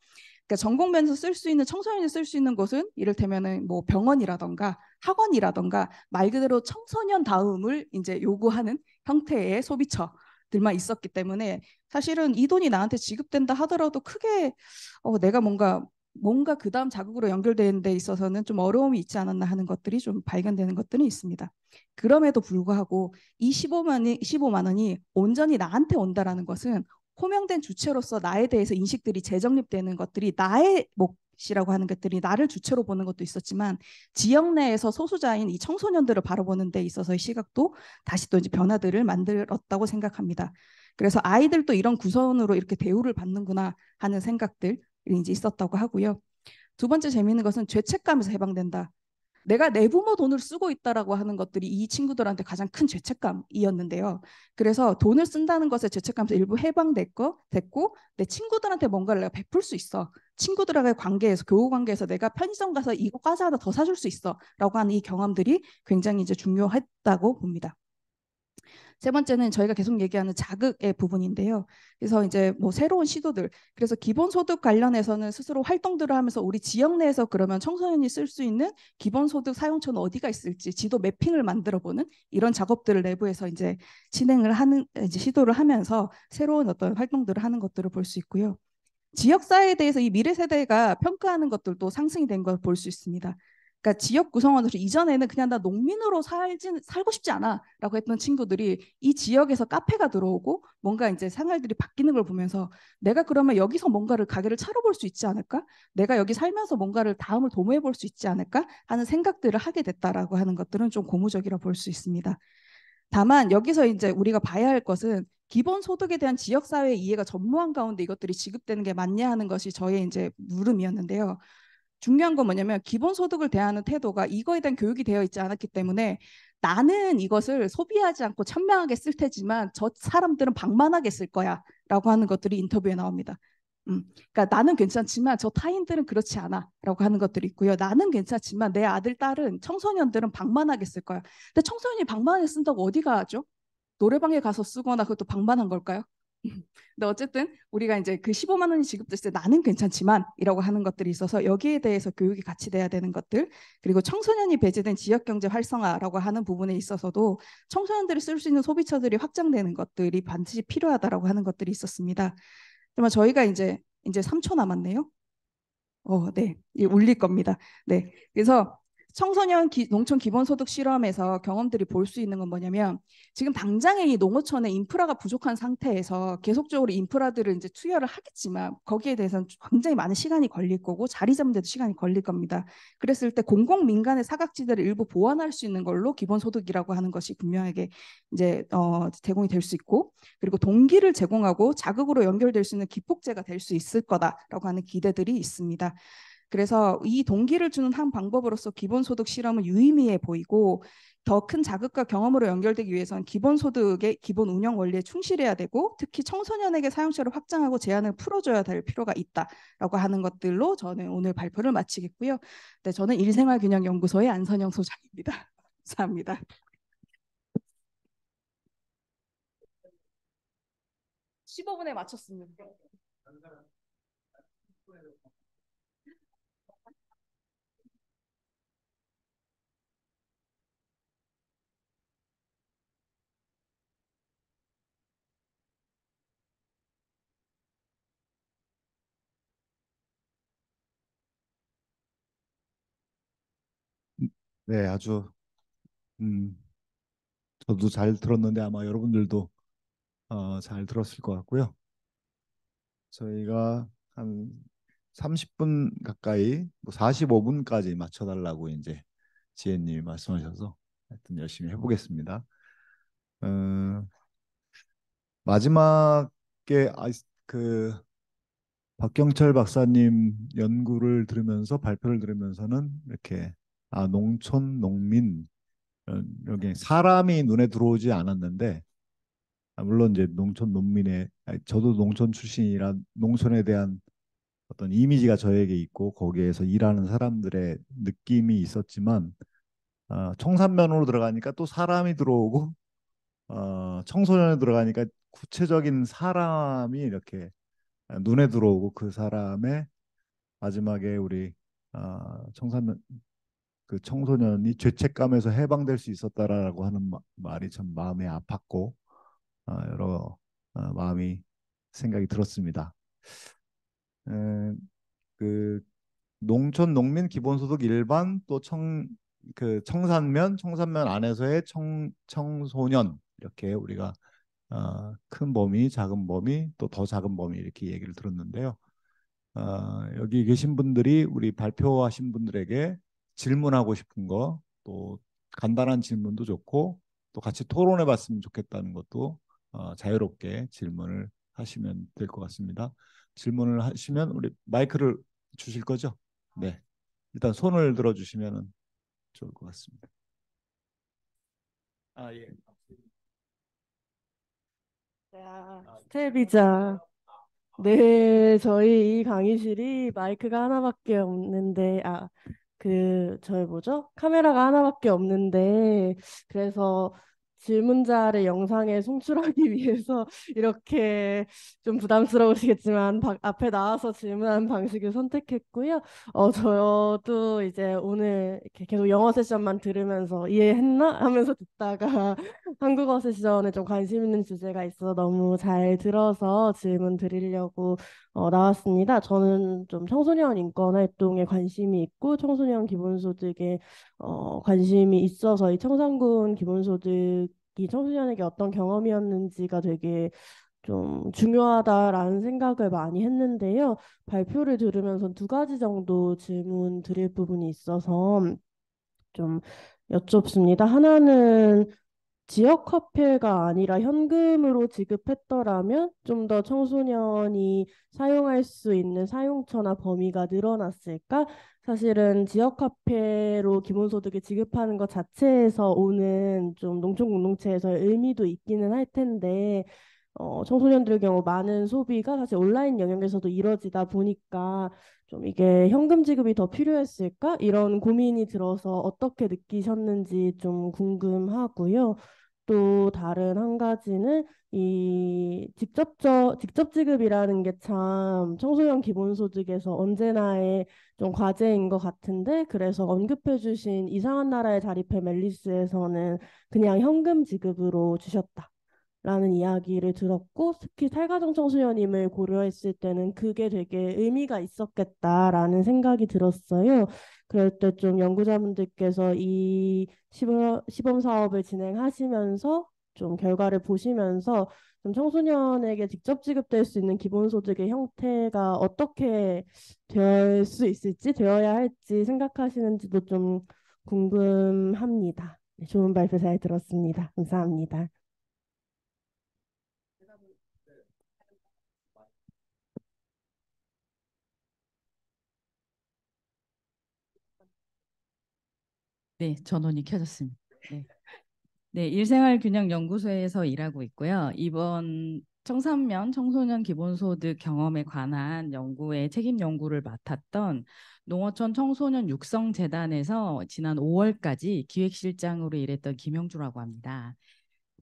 그러니까 전공면에서 쓸 수 있는 청소년이 쓸 수 있는 곳은 이를테면은 뭐 병원이라던가 학원이라던가 말 그대로 청소년 다음을 이제 요구하는 형태의 소비처들만 있었기 때문에 사실은 이 돈이 나한테 지급된다 하더라도 크게 어, 내가 뭔가 뭔가 그 다음 자극으로 연결되는 데 있어서는 좀 어려움이 있지 않았나 하는 것들이 좀 발견되는 것들이 있습니다. 그럼에도 불구하고 이1 5만 15만 원이 온전히 나한테 온다라는 것은 호명된 주체로서 나에 대해서 인식들이 재정립되는 것들이 나의 몫이라고 하는 것들이 나를 주체로 보는 것도 있었지만 지역 내에서 소수자인 이 청소년들을 바라보는 데 있어서의 시각도 다시 또 이제 변화들을 만들었다고 생각합니다. 그래서 아이들도 이런 구성으로 이렇게 대우를 받는구나 하는 생각들이 이제 있었다고 하고요. 두 번째 재미있는 것은 죄책감에서 해방된다. 내가 내 부모 돈을 쓰고 있다라고 하는 것들이 이 친구들한테 가장 큰 죄책감이었는데요. 그래서 돈을 쓴다는 것에 죄책감에서 일부 해방됐고 됐고 내 친구들한테 뭔가를 내가 베풀 수 있어. 친구들하고의 관계에서 교우 관계에서 내가 편의점 가서 이거 과자 하나 더 사줄 수 있어라고 하는 이 경험들이 굉장히 이제 중요했다고 봅니다. 세 번째는 저희가 계속 얘기하는 자극의 부분인데요. 그래서 이제 뭐 새로운 시도들, 그래서 기본소득 관련해서는 스스로 활동들을 하면서 우리 지역 내에서 그러면 청소년이 쓸 수 있는 기본소득 사용처는 어디가 있을지 지도 매핑을 만들어보는 이런 작업들을 내부에서 이제 진행을 하는 이제 시도를 하면서 새로운 어떤 활동들을 하는 것들을 볼 수 있고요. 지역사회에 대해서 이 미래 세대가 평가하는 것들도 상승이 된 걸 볼 수 있습니다. 그러니까 지역 구성원들 이전에는 그냥 나 농민으로 살진 살고 싶지 않아라고 했던 친구들이 이 지역에서 카페가 들어오고 뭔가 이제 생활들이 바뀌는 걸 보면서 내가 그러면 여기서 뭔가를 가게를 차려볼 수 있지 않을까? 내가 여기 살면서 뭔가를 다음을 도모해 볼 수 있지 않을까 하는 생각들을 하게 됐다라고 하는 것들은 좀 고무적이라 볼 수 있습니다. 다만 여기서 이제 우리가 봐야 할 것은 기본 소득에 대한 지역 사회 이해가 전무한 가운데 이것들이 지급되는 게 맞냐 하는 것이 저의 이제 물음이었는데요. 중요한 건 뭐냐면 기본소득을 대하는 태도가 이거에 대한 교육이 되어 있지 않았기 때문에 나는 이것을 소비하지 않고 천명하게 쓸 테지만 저 사람들은 방만하게 쓸 거야 라고 하는 것들이 인터뷰에 나옵니다. 음, 그러니까 나는 괜찮지만 저 타인들은 그렇지 않아라고 하는 것들이 있고요. 나는 괜찮지만 내 아들 딸은 청소년들은 방만하게 쓸 거야. 근데 청소년이 방만하게 쓴다고 어디가 죠 노래방에 가서 쓰거나 그것도 방만한 걸까요? 근데 어쨌든 우리가 이제 그 15만 원이 지급됐을 때 나는 괜찮지만 이라고 하는 것들이 있어서 여기에 대해서 교육이 같이 돼야 되는 것들 그리고 청소년이 배제된 지역 경제 활성화라고 하는 부분에 있어서도 청소년들이 쓸 수 있는 소비처들이 확장되는 것들이 반드시 필요하다라고 하는 것들이 있었습니다. 그러 저희가 이제 이제 3초 남았네요. 어, 네. 예, 울릴 겁니다. 네. 그래서 청소년 기, 농촌 기본소득 실험에서 경험들이 볼 수 있는 건 뭐냐면 지금 당장에 이 농어촌의 인프라가 부족한 상태에서 계속적으로 인프라들을 이제 투여를 하겠지만 거기에 대해서는 굉장히 많은 시간이 걸릴 거고 자리 잡는 데도 시간이 걸릴 겁니다. 그랬을 때 공공 민간의 사각지대를 일부 보완할 수 있는 걸로 기본소득이라고 하는 것이 분명하게 이제 어, 제공이 될 수 있고 그리고 동기를 제공하고 자극으로 연결될 수 있는 기폭제가 될 수 있을 거다라고 하는 기대들이 있습니다. 그래서 이 동기를 주는 한 방법으로서 기본소득 실험은 유의미해 보이고 더 큰 자극과 경험으로 연결되기 위해선 기본소득의 기본 운영 원리에 충실해야 되고 특히 청소년에게 사용처를 확장하고 제한을 풀어줘야 될 필요가 있다라고 하는 것들로 저는 오늘 발표를 마치겠고요. 네, 저는 일생활균형연구소의 안선영 소장입니다. 감사합니다. 1 5 분에 마쳤습니다. 네, 아주 음, 저도 잘 들었는데 아마 여러분들도 어, 잘 들었을 것 같고요. 저희가 한 30분 가까이 뭐 45분까지 맞춰달라고 이제 지혜님이 말씀하셔서 하여튼 열심히 해보겠습니다. 어, 마지막에 아, 그 박경철 박사님 연구를 들으면서 발표를 들으면서는 이렇게 아, 농촌 농민 여기 사람이 눈에 들어오지 않았는데 아, 물론 이제 농촌 농민의 아니, 저도 농촌 출신이라 농촌에 대한 어떤 이미지가 저에게 있고 거기에서 일하는 사람들의 느낌이 있었지만 아, 청산면으로 들어가니까 또 사람이 들어오고 어, 청소년에 들어가니까 구체적인 사람이 이렇게 눈에 들어오고 그 사람의 마지막에 우리 어, 청산면 그 청소년이 죄책감에서 해방될 수 있었다라고 하는 마, 말이 참 마음에 아팠고 어, 여러 어, 마음이 생각이 들었습니다. 에, 그 농촌 농민 기본소득 일반 또 청 그 청산면 청산면 안에서의 청 청소년 이렇게 우리가 어, 큰 범위 작은 범위 또 더 작은 범위 이렇게 얘기를 들었는데요. 어, 여기 계신 분들이 우리 발표하신 분들에게 질문하고 싶은 거 또 간단한 질문도 좋고 또 같이 토론해 봤으면 좋겠다는 것도 어, 자유롭게 질문을 하시면 될 것 같습니다. 질문을 하시면 우리 마이크를 주실 거죠? 네. 일단 손을 들어 주시면 좋을 것 같습니다. 아 예. 스텔비자. 아, 예. 네, 저희 이 강의실이 마이크가 하나밖에 없는데 아그 저희 뭐죠? 카메라가 하나밖에 없는데 그래서 질문자를 영상에 송출하기 위해서 이렇게 좀 부담스러우시겠지만 바, 앞에 나와서 질문하는 방식을 선택했고요. 어, 저도 이제 오늘 이렇게 계속 영어 세션만 들으면서 이해했나 하면서 듣다가 한국어 세션에 좀 관심 있는 주제가 있어서 너무 잘 들어서 질문 드리려고 어, 나왔습니다. 저는 좀 청소년 인권 활동에 관심이 있고 청소년 기본소득에 어, 관심이 있어서 이 청산군 기본소득 이 청소년에게 어떤 경험이었는지가 되게 좀 중요하다라는 생각을 많이 했는데요. 발표를 들으면서 두 가지 정도 질문 드릴 부분이 있어서 좀 여쭙습니다. 하나는 지역 화폐가 아니라 현금으로 지급했더라면 좀 더 청소년이 사용할 수 있는 사용처나 범위가 늘어났을까? 사실은 지역 화폐로 기본소득을 지급하는 것 자체에서 오는 좀 농촌 공동체에서의 의미도 있기는 할 텐데 어, 청소년들의 경우 많은 소비가 사실 온라인 영역에서도 이뤄지다 보니까 좀 이게 현금 지급이 더 필요했을까 이런 고민이 들어서 어떻게 느끼셨는지 좀 궁금하고요. 또 다른 한 가지는 이 직접적 직접 지급이라는 게 참 청소년 기본소득에서 언제나의 좀 과제인 것 같은데 그래서 언급해주신 이상한 나라의 자립해 멜리스에서는 그냥 현금 지급으로 주셨다. 라는 이야기를 들었고 특히 탈가정 청소년임을 고려했을 때는 그게 되게 의미가 있었겠다라는 생각이 들었어요. 그럴 때 좀 연구자분들께서 이 시범, 시범 사업을 진행하시면서 좀 결과를 보시면서 좀 청소년에게 직접 지급될 수 있는 기본소득의 형태가 어떻게 될 수 있을지 되어야 할지 생각하시는지도 좀 궁금합니다. 네, 좋은 발표 잘 들었습니다. 감사합니다. 네, 전원이 켜졌습니다. 네. 네, 일생활 균형 연구소에서 일하고 있고요. 이번 청산면 청소년 기본소득 경험에 관한 연구의 책임 연구를 맡았던 농어촌 청소년 육성재단에서 지난 5월까지 기획실장으로 일했던 김영주라고 합니다.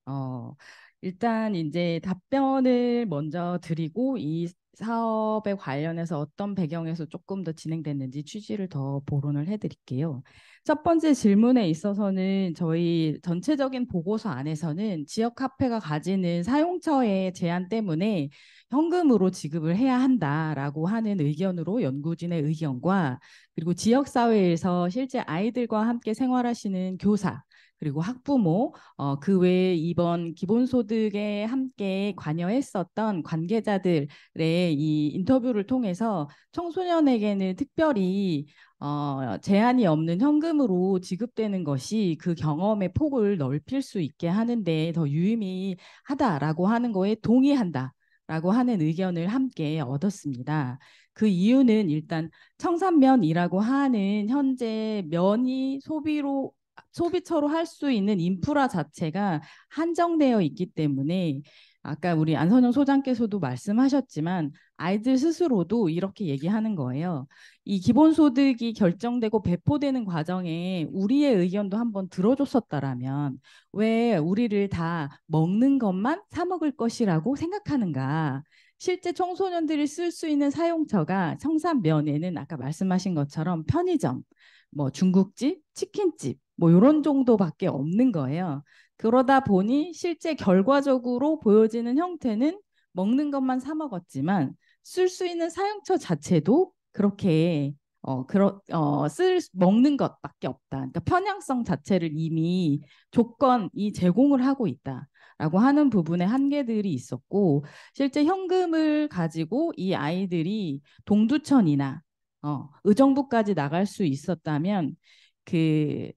어, 일단 이제 답변을 먼저 드리고 이 사업에 관련해서 어떤 배경에서 조금 더 진행됐는지 취지를 더 보론을 해드릴게요. 첫 번째 질문에 있어서는 저희 전체적인 보고서 안에서는 지역 화폐가 가지는 사용처의 제한 때문에 현금으로 지급을 해야 한다라고 하는 의견으로 연구진의 의견과 그리고 지역 사회에서 실제 아이들과 함께 생활하시는 교사 그리고 학부모 어, 그 외에 이번 기본소득에 함께 관여했었던 관계자들의 이 인터뷰를 통해서 청소년에게는 특별히 어, 제한이 없는 현금으로 지급되는 것이 그 경험의 폭을 넓힐 수 있게 하는데 더 유의미하다라고 하는 거에 동의한다. 라고 하는 의견을 함께 얻었습니다. 그 이유는 일단 청산면이라고 하는 현재 면이 소비로 소비처로 할 수 있는 인프라 자체가 한정되어 있기 때문에 아까 우리 안선영 소장께서도 말씀하셨지만 아이들 스스로도 이렇게 얘기하는 거예요. 이 기본소득이 결정되고 배포되는 과정에 우리의 의견도 한번 들어줬었다라면 왜 우리를 다 먹는 것만 사먹을 것이라고 생각하는가. 실제 청소년들이 쓸 수 있는 사용처가 청산면에는 아까 말씀하신 것처럼 편의점, 뭐 중국집, 치킨집, 뭐 이런 정도밖에 없는 거예요. 그러다 보니 실제 결과적으로 보여지는 형태는 먹는 것만 사 먹었지만 쓸 수 있는 사용처 자체도 그렇게 어, 그러, 어, 쓸, 먹는 것밖에 없다. 그러니까 편향성 자체를 이미 조건이 제공을 하고 있다. 라고 하는 부분에 한계들이 있었고, 실제 현금을 가지고 이 아이들이 동두천이나, 어, 의정부까지 나갈 수 있었다면, 그,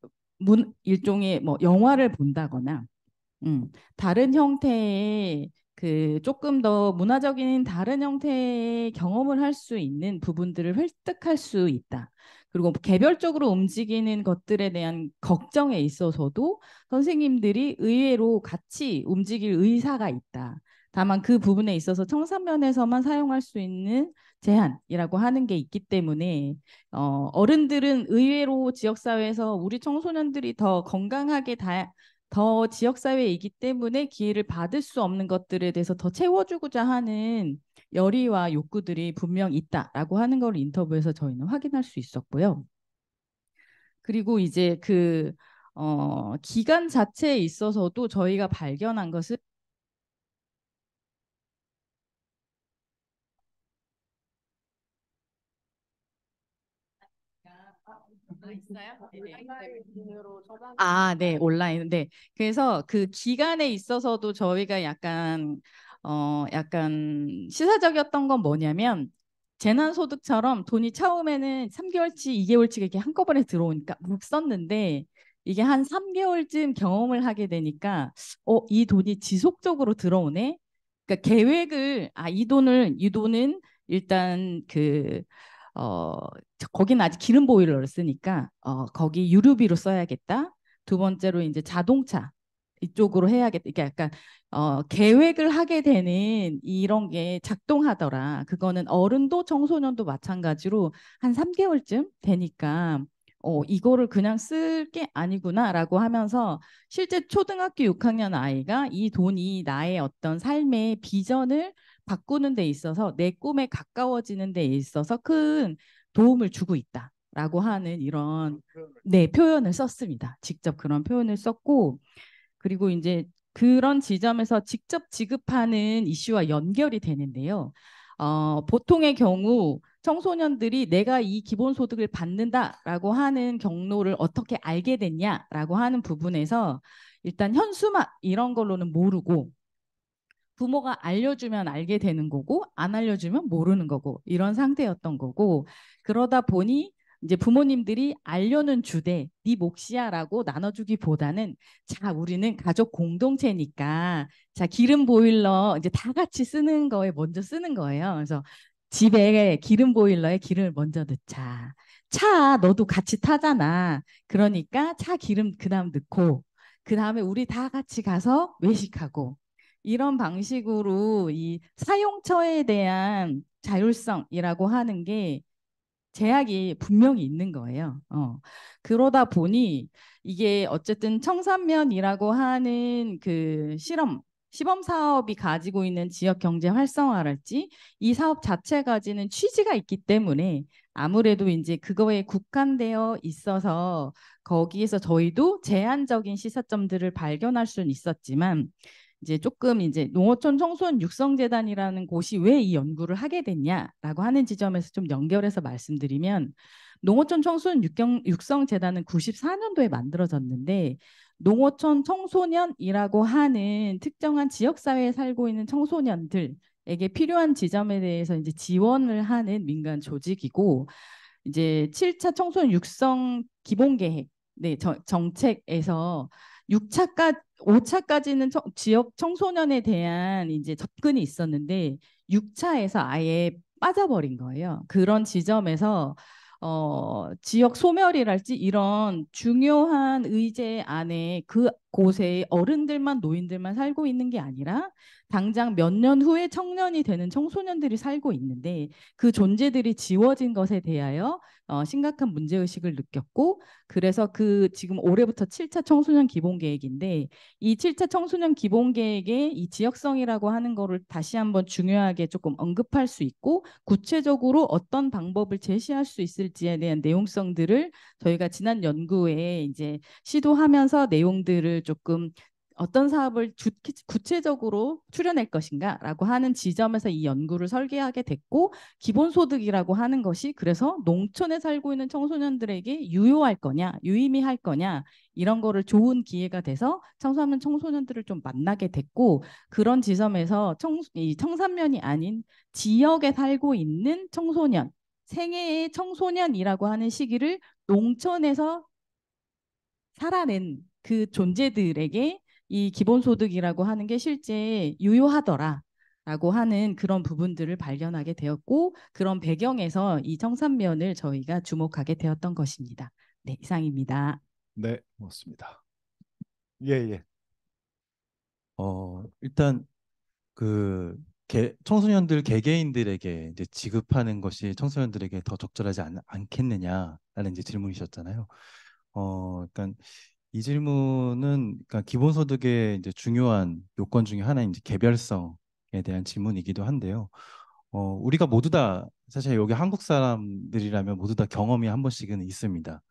문 일종의 뭐 영화를 본다거나 음, 다른 형태의 그 조금 더 문화적인 다른 형태의 경험을 할 수 있는 부분들을 획득할 수 있다. 그리고 개별적으로 움직이는 것들에 대한 걱정에 있어서도 선생님들이 의외로 같이 움직일 의사가 있다. 다만 그 부분에 있어서 청산면에서만 사용할 수 있는 제한이라고 하는 게 있기 때문에 어, 어른들은 의외로 지역사회에서 우리 청소년들이 더 건강하게 다, 더 지역사회이기 때문에 기회를 받을 수 없는 것들에 대해서 더 채워주고자 하는 열의와 욕구들이 분명 있다라고 하는 걸 인터뷰에서 저희는 확인할 수 있었고요. 그리고 이제 그 어, 기간 자체에 있어서도 저희가 발견한 것은 아, 아, 네, 네, 네. 아 네, 온라인. 네. 그래서 그 기간에 있어서도 저희가 약간 어 약간 시사적이었던 건 뭐냐면 재난소득처럼 돈이 처음에는 3개월치, 2개월치 이렇게 한꺼번에 들어오니까 막 썼는데 이게 한 3개월쯤 경험을 하게 되니까 어, 이 돈이 지속적으로 들어오네. 그러니까 계획을 아, 이 돈을 이 돈은 일단 그 어, 거기는 아직 기름 보일러를 쓰니까 어, 거기 유류비로 써야겠다. 두 번째로 이제 자동차 이쪽으로 해야겠다. 이게 그니까 약간 어, 계획을 하게 되는 이런 게 작동하더라. 그거는 어른도 청소년도 마찬가지로 한 3개월쯤 되니까 어, 이거를 그냥 쓸 게 아니구나라고 하면서 실제 초등학교 6학년 아이가 이 돈이 나의 어떤 삶의 비전을 바꾸는 데 있어서 내 꿈에 가까워지는 데 있어서 큰 도움을 주고 있다라고 하는 이런 네 표현을 썼습니다. 직접 그런 표현을 썼고 그리고 이제 그런 지점에서 직접 지급하는 이슈와 연결이 되는데요. 어, 보통의 경우 청소년들이 내가 이 기본소득을 받는다라고 하는 경로를 어떻게 알게 됐냐라고 하는 부분에서 일단 현수막 이런 걸로는 모르고 부모가 알려주면 알게 되는 거고 안 알려주면 모르는 거고 이런 상태였던 거고 그러다 보니 이제 부모님들이 알려는 주되 네 몫이야라고 나눠주기보다는 자 우리는 가족 공동체니까 자 기름 보일러 이제 다 같이 쓰는 거에 먼저 쓰는 거예요. 그래서 집에 기름 보일러에 기름을 먼저 넣자. 차 너도 같이 타잖아. 그러니까 차 기름 그다음 넣고 그 다음에 우리 다 같이 가서 외식하고 이런 방식으로 이 사용처에 대한 자율성이라고 하는 게 제약이 분명히 있는 거예요. 어. 그러다 보니 이게 어쨌든 청산면이라고 하는 그 실험 시범 사업이 가지고 있는 지역 경제 활성화랄지 이 사업 자체 가지는 취지가 있기 때문에 아무래도 이제 그거에 국한되어 있어서 거기에서 저희도 제한적인 시사점들을 발견할 수는 있었지만 이제 조금 이제 농어촌 청소년 육성재단이라는 곳이 왜 이 연구를 하게 됐냐라고 하는 지점에서 좀 연결해서 말씀드리면 농어촌 청소년 육성재단은 94년도에 만들어졌는데 농어촌 청소년이라고 하는 특정한 지역사회에 살고 있는 청소년들에게 필요한 지점에 대해서 이제 지원을 하는 민간 조직이고 이제 7차 청소년 육성 기본 계획 네, 저, 정책에서 6차까지 5차까지는 청, 지역 청소년에 대한 이제 접근이 있었는데 6차에서 아예 빠져버린 거예요. 그런 지점에서 어, 지역 소멸이랄지 이런 중요한 의제 안에 그 곳에 어른들만 노인들만 살고 있는 게 아니라 당장 몇 년 후에 청년이 되는 청소년들이 살고 있는데 그 존재들이 지워진 것에 대하여 어, 심각한 문제 의식을 느꼈고 그래서 그 지금 올해부터 7차 청소년 기본 계획인데 이 7차 청소년 기본 계획에 이 지역성이라고 하는 거를 다시 한번 중요하게 조금 언급할 수 있고 구체적으로 어떤 방법을 제시할 수 있을지에 대한 내용성들을 저희가 지난 연구에 이제 시도하면서 내용들을 조금 어떤 사업을 주, 구체적으로 출연할 것인가라고 하는 지점에서 이 연구를 설계하게 됐고 기본소득이라고 하는 것이 그래서 농촌에 살고 있는 청소년들에게 유효할 거냐 유의미할 거냐 이런 거를 좋은 기회가 돼서 청소년 하 청소년들을 좀 만나게 됐고 그런 지점에서 청, 이 청산면이 아닌 지역에 살고 있는 청소년 생애의 청소년이라고 하는 시기를 농촌에서 살아낸 그 존재들에게 이 기본소득이라고 하는 게 실제 유효하더라. 라고 하는 그런 부분들을 발견하게 되었고 그런 배경에서 이 청산면을 저희가 주목하게 되었던 것입니다. 네, 이상입니다. 네, 고맙습니다. 예, 예. 어, 일단 그 개, 청소년들 개개인들에게 이제 지급하는 것이 청소년들에게 더 적절하지 않, 않겠느냐라는 이제 질문이셨잖아요. 어, 그러니까 이 질문은 그러니까 기본소득의 이제 중요한 요건 중에 하나인 이제 개별성에 대한 질문이기도 한데요. 어, 우리가 모두 다 사실 여기 한국 사람들이라면 모두 다 경험이 한 번씩은 있습니다.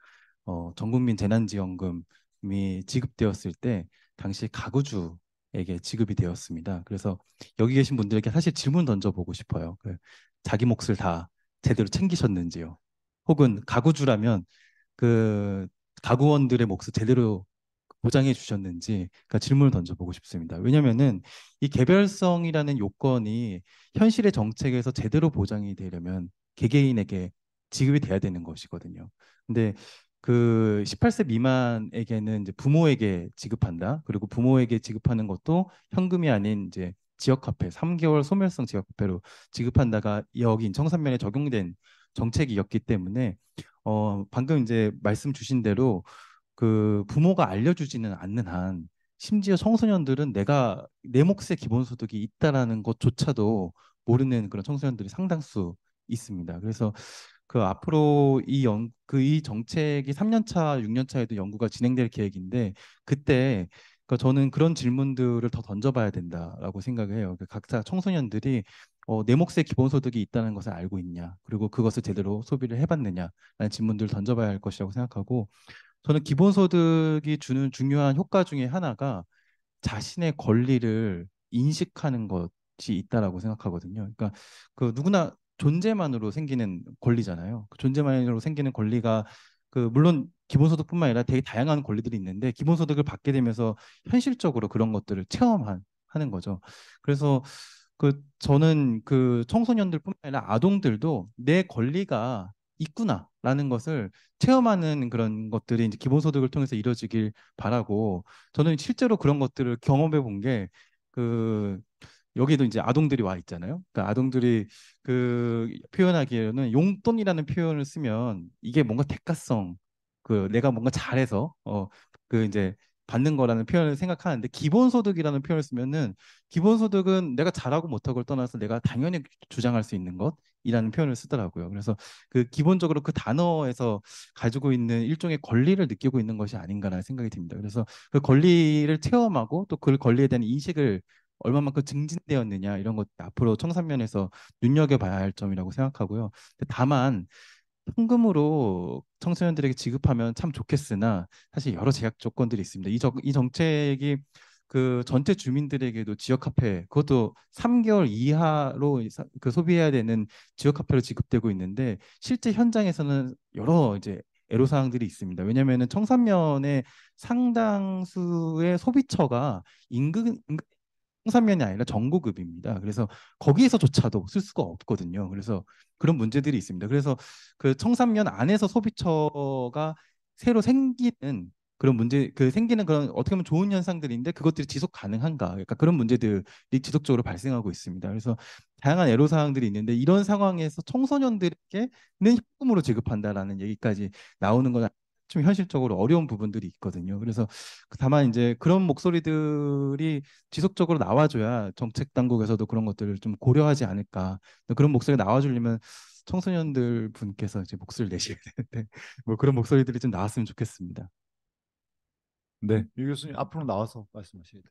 어, 전국민 재난지원금이 지급되었을 때 당시 가구주 에게 지급이 되었습니다. 그래서 여기 계신 분들에게 사실 질문 던져보고 싶어요. 그 자기 몫을 다 제대로 챙기셨는지요? 혹은 가구주라면 그 가구원들의 몫을 제대로 보장해 주셨는지 그러니까 질문을 던져보고 싶습니다. 왜냐하면은 이 개별성이라는 요건이 현실의 정책에서 제대로 보장이 되려면 개개인에게 지급이 돼야 되는 것이거든요. 근데 그 18세 미만에게는 이제 부모에게 지급한다. 그리고 부모에게 지급하는 것도 현금이 아닌 이제 지역화폐, 3개월 소멸성 지역화폐로 지급한다가 여기 인천산면에 적용된 정책이었기 때문에 어 방금 이제 말씀 주신 대로 그 부모가 알려주지는 않는 한 심지어 청소년들은 내가 내 몫의 기본소득이 있다라는 것조차도 모르는 그런 청소년들이 상당수 있습니다. 그래서 그 앞으로 이연그이 그 정책이 3년차, 6년차에도 연구가 진행될 계획인데 그때 그 저는 그런 질문들을 더 던져봐야 된다라고 생각을 해요. 그 각자 청소년들이 어, 내 몫의 기본소득이 있다는 것을 알고 있냐 그리고 그것을 제대로 소비를 해봤느냐라는 질문들을 던져봐야 할 것이라고 생각하고 저는 기본소득이 주는 중요한 효과 중에 하나가 자신의 권리를 인식하는 것이 있다라고 생각하거든요. 그러니까 그 누구나 존재만으로 생기는 권리잖아요. 그 존재만으로 생기는 권리가 그 물론 기본소득뿐만 아니라 되게 다양한 권리들이 있는데 기본소득을 받게 되면서 현실적으로 그런 것들을 체험하는 거죠. 그래서 그 저는 그 청소년들뿐만 아니라 아동들도 내 권리가 있구나라는 것을 체험하는 그런 것들이 이제 기본소득을 통해서 이루어지길 바라고 저는 실제로 그런 것들을 경험해 본 게 그 여기도 이제 아동들이 와 있잖아요. 그러니까 아동들이 그 표현하기에는 용돈이라는 표현을 쓰면 이게 뭔가 대가성 그 내가 뭔가 잘해서 어 그 이제 받는 거라는 표현을 생각하는데 기본소득이라는 표현을 쓰면은 기본소득은 내가 잘하고 못하고를 떠나서 내가 당연히 주장할 수 있는 것이라는 표현을 쓰더라고요. 그래서 그 기본적으로 그 단어에서 가지고 있는 일종의 권리를 느끼고 있는 것이 아닌가라는 생각이 듭니다. 그래서 그 권리를 체험하고 또 그 권리에 대한 인식을 얼마만큼 증진되었느냐 이런 것 앞으로 청산면에서 눈여겨봐야 할 점이라고 생각하고요. 다만 현금으로 청소년들에게 지급하면 참 좋겠으나 사실 여러 제약 조건들이 있습니다. 이, 정, 이 정책이 그 전체 주민들에게도 지역 화폐 그것도 3개월 이하로 그 소비해야 되는 지역 화폐로 지급되고 있는데 실제 현장에서는 여러 이제 애로사항들이 있습니다. 왜냐하면 청산면의 상당수의 소비처가 임금, 홍삼면이 아니라 정고급입니다 그래서 거기에서조차도 쓸 수가 없거든요. 그래서 그런 문제들이 있습니다. 그래서 그청산면 안에서 소비처가 새로 생기는 그런 문제 그 생기는 그런 어떻게 보면 좋은 현상들인데 그것들이 지속 가능한가 그러니까 그런 문제들이 지속적으로 발생하고 있습니다. 그래서 다양한 애로 사항들이 있는데 이런 상황에서 청소년들에게는 현금으로 지급한다라는 얘기까지 나오는 건좀 현실적으로 어려운 부분들이 있거든요. 그래서 그 다만 이제 그런 목소리들이 지속적으로 나와줘야 정책 당국에서도 그런 것들을 좀 고려하지 않을까. 그런 목소리 가 나와주려면 청소년들 분께서 이제 목소리를 내셔야 되는데 뭐 그런 목소리들이 좀 나왔으면 좋겠습니다. 네, 유 교수님 앞으로 나와서 말씀하시겠다.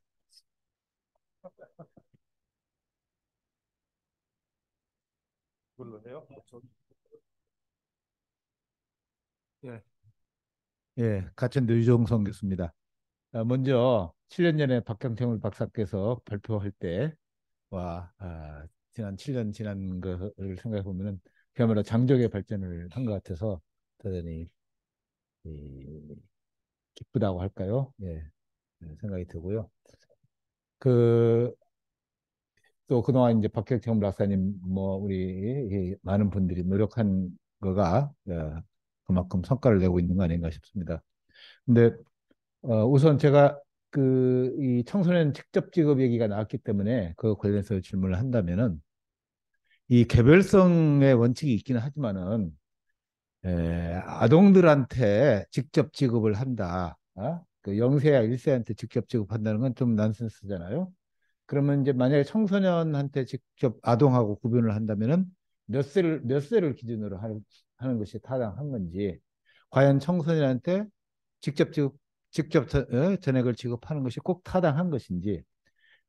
그걸로 해요? 예. 예, 가천대 유정성 교수입니다. 아, 먼저 7년 전에 박경태물 박사께서 발표할 때 와, 아, 지난 7년 지난 것을 생각해 보면은 그야말로 장적의 발전을 한 것 같아서 대단히 이, 기쁘다고 할까요? 예, 네, 생각이 들고요. 그 또 그동안 이제 박경태물 박사님 뭐 우리 많은 분들이 노력한 거가 어, 그만큼 성과를 내고 있는 거 아닌가 싶습니다. 근데 어, 우선 제가 그 이 청소년 직접 직업 얘기가 나왔기 때문에 그 관련해서 질문을 한다면은 이 개별성의 원칙이 있기는 하지만은 에, 예, 아동들한테 직접 지급을 한다. 어? 그 0세야 1세한테 직접 지급한다는 건 좀 난센스잖아요. 그러면 이제 만약에 청소년한테 직접 아동하고 구분을 한다면은 몇 세를 몇 세를 기준으로 할 하는 것이 타당한 건지 과연 청소년한테 직접 지급, 직접 어, 전액을 지급하는 것이 꼭 타당한 것인지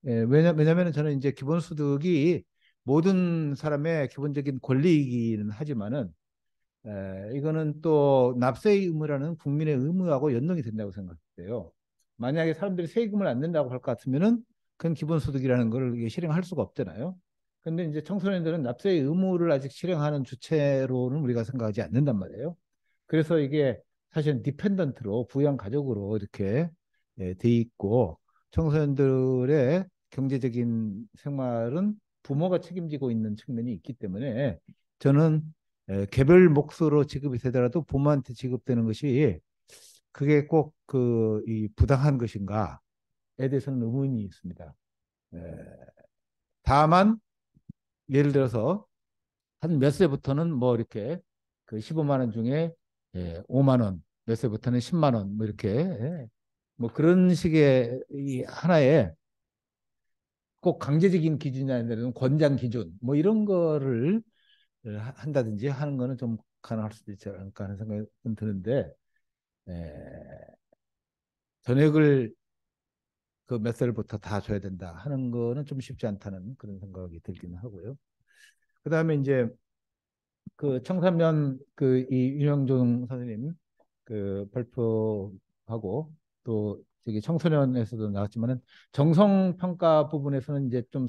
예, 왜냐 왜냐면은 저는 이제 기본소득이 모든 사람의 기본적인 권리이기는 하지만은 에, 이거는 또 납세의 의무라는 국민의 의무하고 연동이 된다고 생각돼요. 만약에 사람들이 세금을 안 낸다고 할 것 같으면은 그건 기본소득이라는 걸 실행할 수가 없잖아요. 근데 이제 청소년들은 납세의 의무를 아직 실행하는 주체로는 우리가 생각하지 않는단 말이에요. 그래서 이게 사실은 디펜던트로 부양 가족으로 이렇게 예, 돼 있고 청소년들의 경제적인 생활은 부모가 책임지고 있는 측면이 있기 때문에 저는 예, 개별 몫으로 지급이 되더라도 부모한테 지급되는 것이 그게 꼭 그 이 부당한 것인가에 대해서는 의문이 있습니다. 예, 다만 예를 들어서 한 몇 세부터는 뭐 이렇게 그 15만 원 중에 예, 5만 원, 몇 세부터는 10만 원, 뭐 이렇게 예. 뭐 그런 식의 이 하나의 꼭 강제적인 기준이 아니라 권장 기준 뭐 이런 거를 한다든지 하는 거는 좀 가능할 수도 있지 않을까 하는 생각은 드는데 에, 예, 전액을 그몇 살부터 다 줘야 된다 하는 거는 좀 쉽지 않다는 그런 생각이 들기는 하고요. 그 다음에 이제 그 청사면 그이 윤영종 선생님 그 발표하고 또 저기 청소년에서도 나왔지만은 정성 평가 부분에서는 이제 좀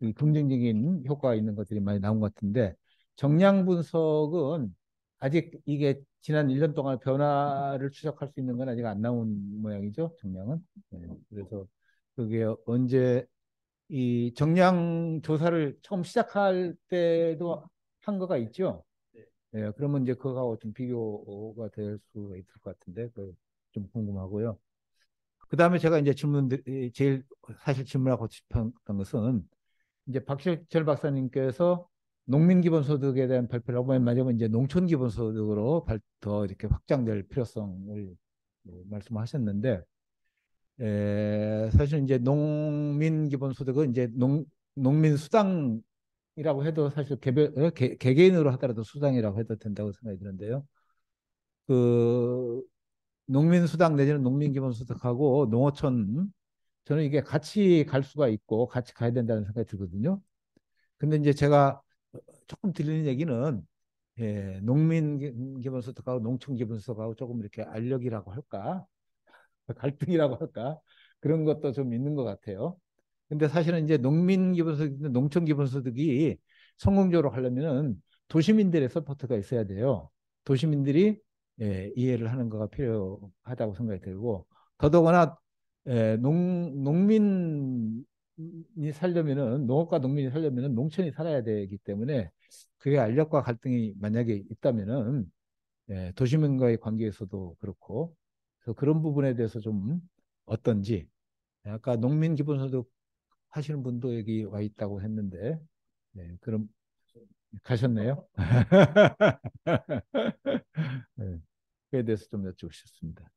긍정적인 효과가 있는 것들이 많이 나온 것 같은데 정량 분석은 아직 이게 지난 1년 동안 변화를 추적할 수 있는 건 아직 안 나온 모양이죠. 정량은. 네. 그래서 그게 언제 이 정량 조사를 처음 시작할 때도 한 거가 있죠. 네. 네 그러면 이제 그거하고 좀 비교가 될 수가 있을 것 같은데 그 좀 궁금하고요. 그 다음에 제가 이제 질문들 제일 사실 질문하고 싶었던 것은 이제 박실철 박사님께서 농민 기본소득에 대한 발표를 하고 말하자면 이제 농촌 기본소득으로 더 이렇게 확장될 필요성을 예, 말씀하셨는데 에, 예, 사실 이제 농민 기본소득은 이제 농 농민 수당이라고 해도 사실 개별 어, 개, 개인으로 하더라도 수당이라고 해도 된다고 생각이 드는데요. 그 농민 수당 내지는 농민 기본소득하고 농어촌 저는 이게 같이 갈 수가 있고 같이 가야 된다는 생각이 들거든요. 근데 이제 제가 조금 들리는 얘기는 예, 농민기본소득하고 농촌기본소득하고 조금 이렇게 알력이라고 할까 갈등이라고 할까 그런 것도 좀 있는 것 같아요. 근데 사실은 이제 농민기본소득, 농촌기본소득이 성공적으로 하려면은 도시민들의 서포트가 있어야 돼요. 도시민들이 예, 이해를 하는 거가 필요하다고 생각이 들고 더더구나 예, 농, 농민 이 살려면은 농업과 농민이 살려면은 농촌이 살아야 되기 때문에 그게 알력과 갈등이 만약에 있다면은 예, 도시민과의 관계에서도 그렇고 그래서 그런 부분에 대해서 좀 어떤지 예, 아까 농민 기본소득 하시는 분도 여기 와 있다고 했는데 예, 그럼 가셨네요. 네, 그에 대해서 좀 여쭙고 싶습니다.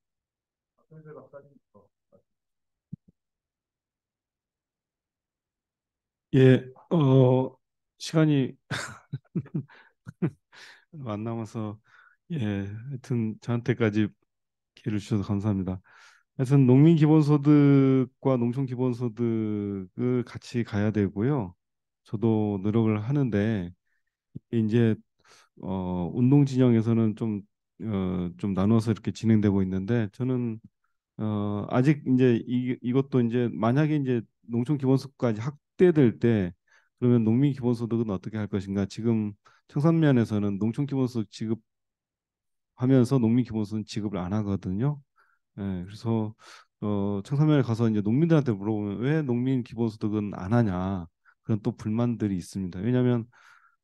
예, 어, 시간이 안 남아서 예, 하여튼 저한테까지 기회를 주셔서 감사합니다. 하여튼 농민 기본소득과 농촌 기본소득을 같이 가야 되고요. 저도 노력을 하는데 이제 어, 운동 진영에서는 좀, 어, 좀 나눠서 이렇게 진행되고 있는데 저는 어, 아직 이제 이, 이것도 이제 만약에 이제 농촌 기본소득까지 학 확대될 때 그러면 농민 기본소득은 어떻게 할 것인가? 지금 청산면에서는 농촌 기본소득 지급하면서 농민 기본소득 지급을 안 하거든요. 예, 그래서 어, 청산면에 가서 이제 농민들한테 물어보면 왜 농민 기본소득은 안 하냐 그런 또 불만들이 있습니다. 왜냐하면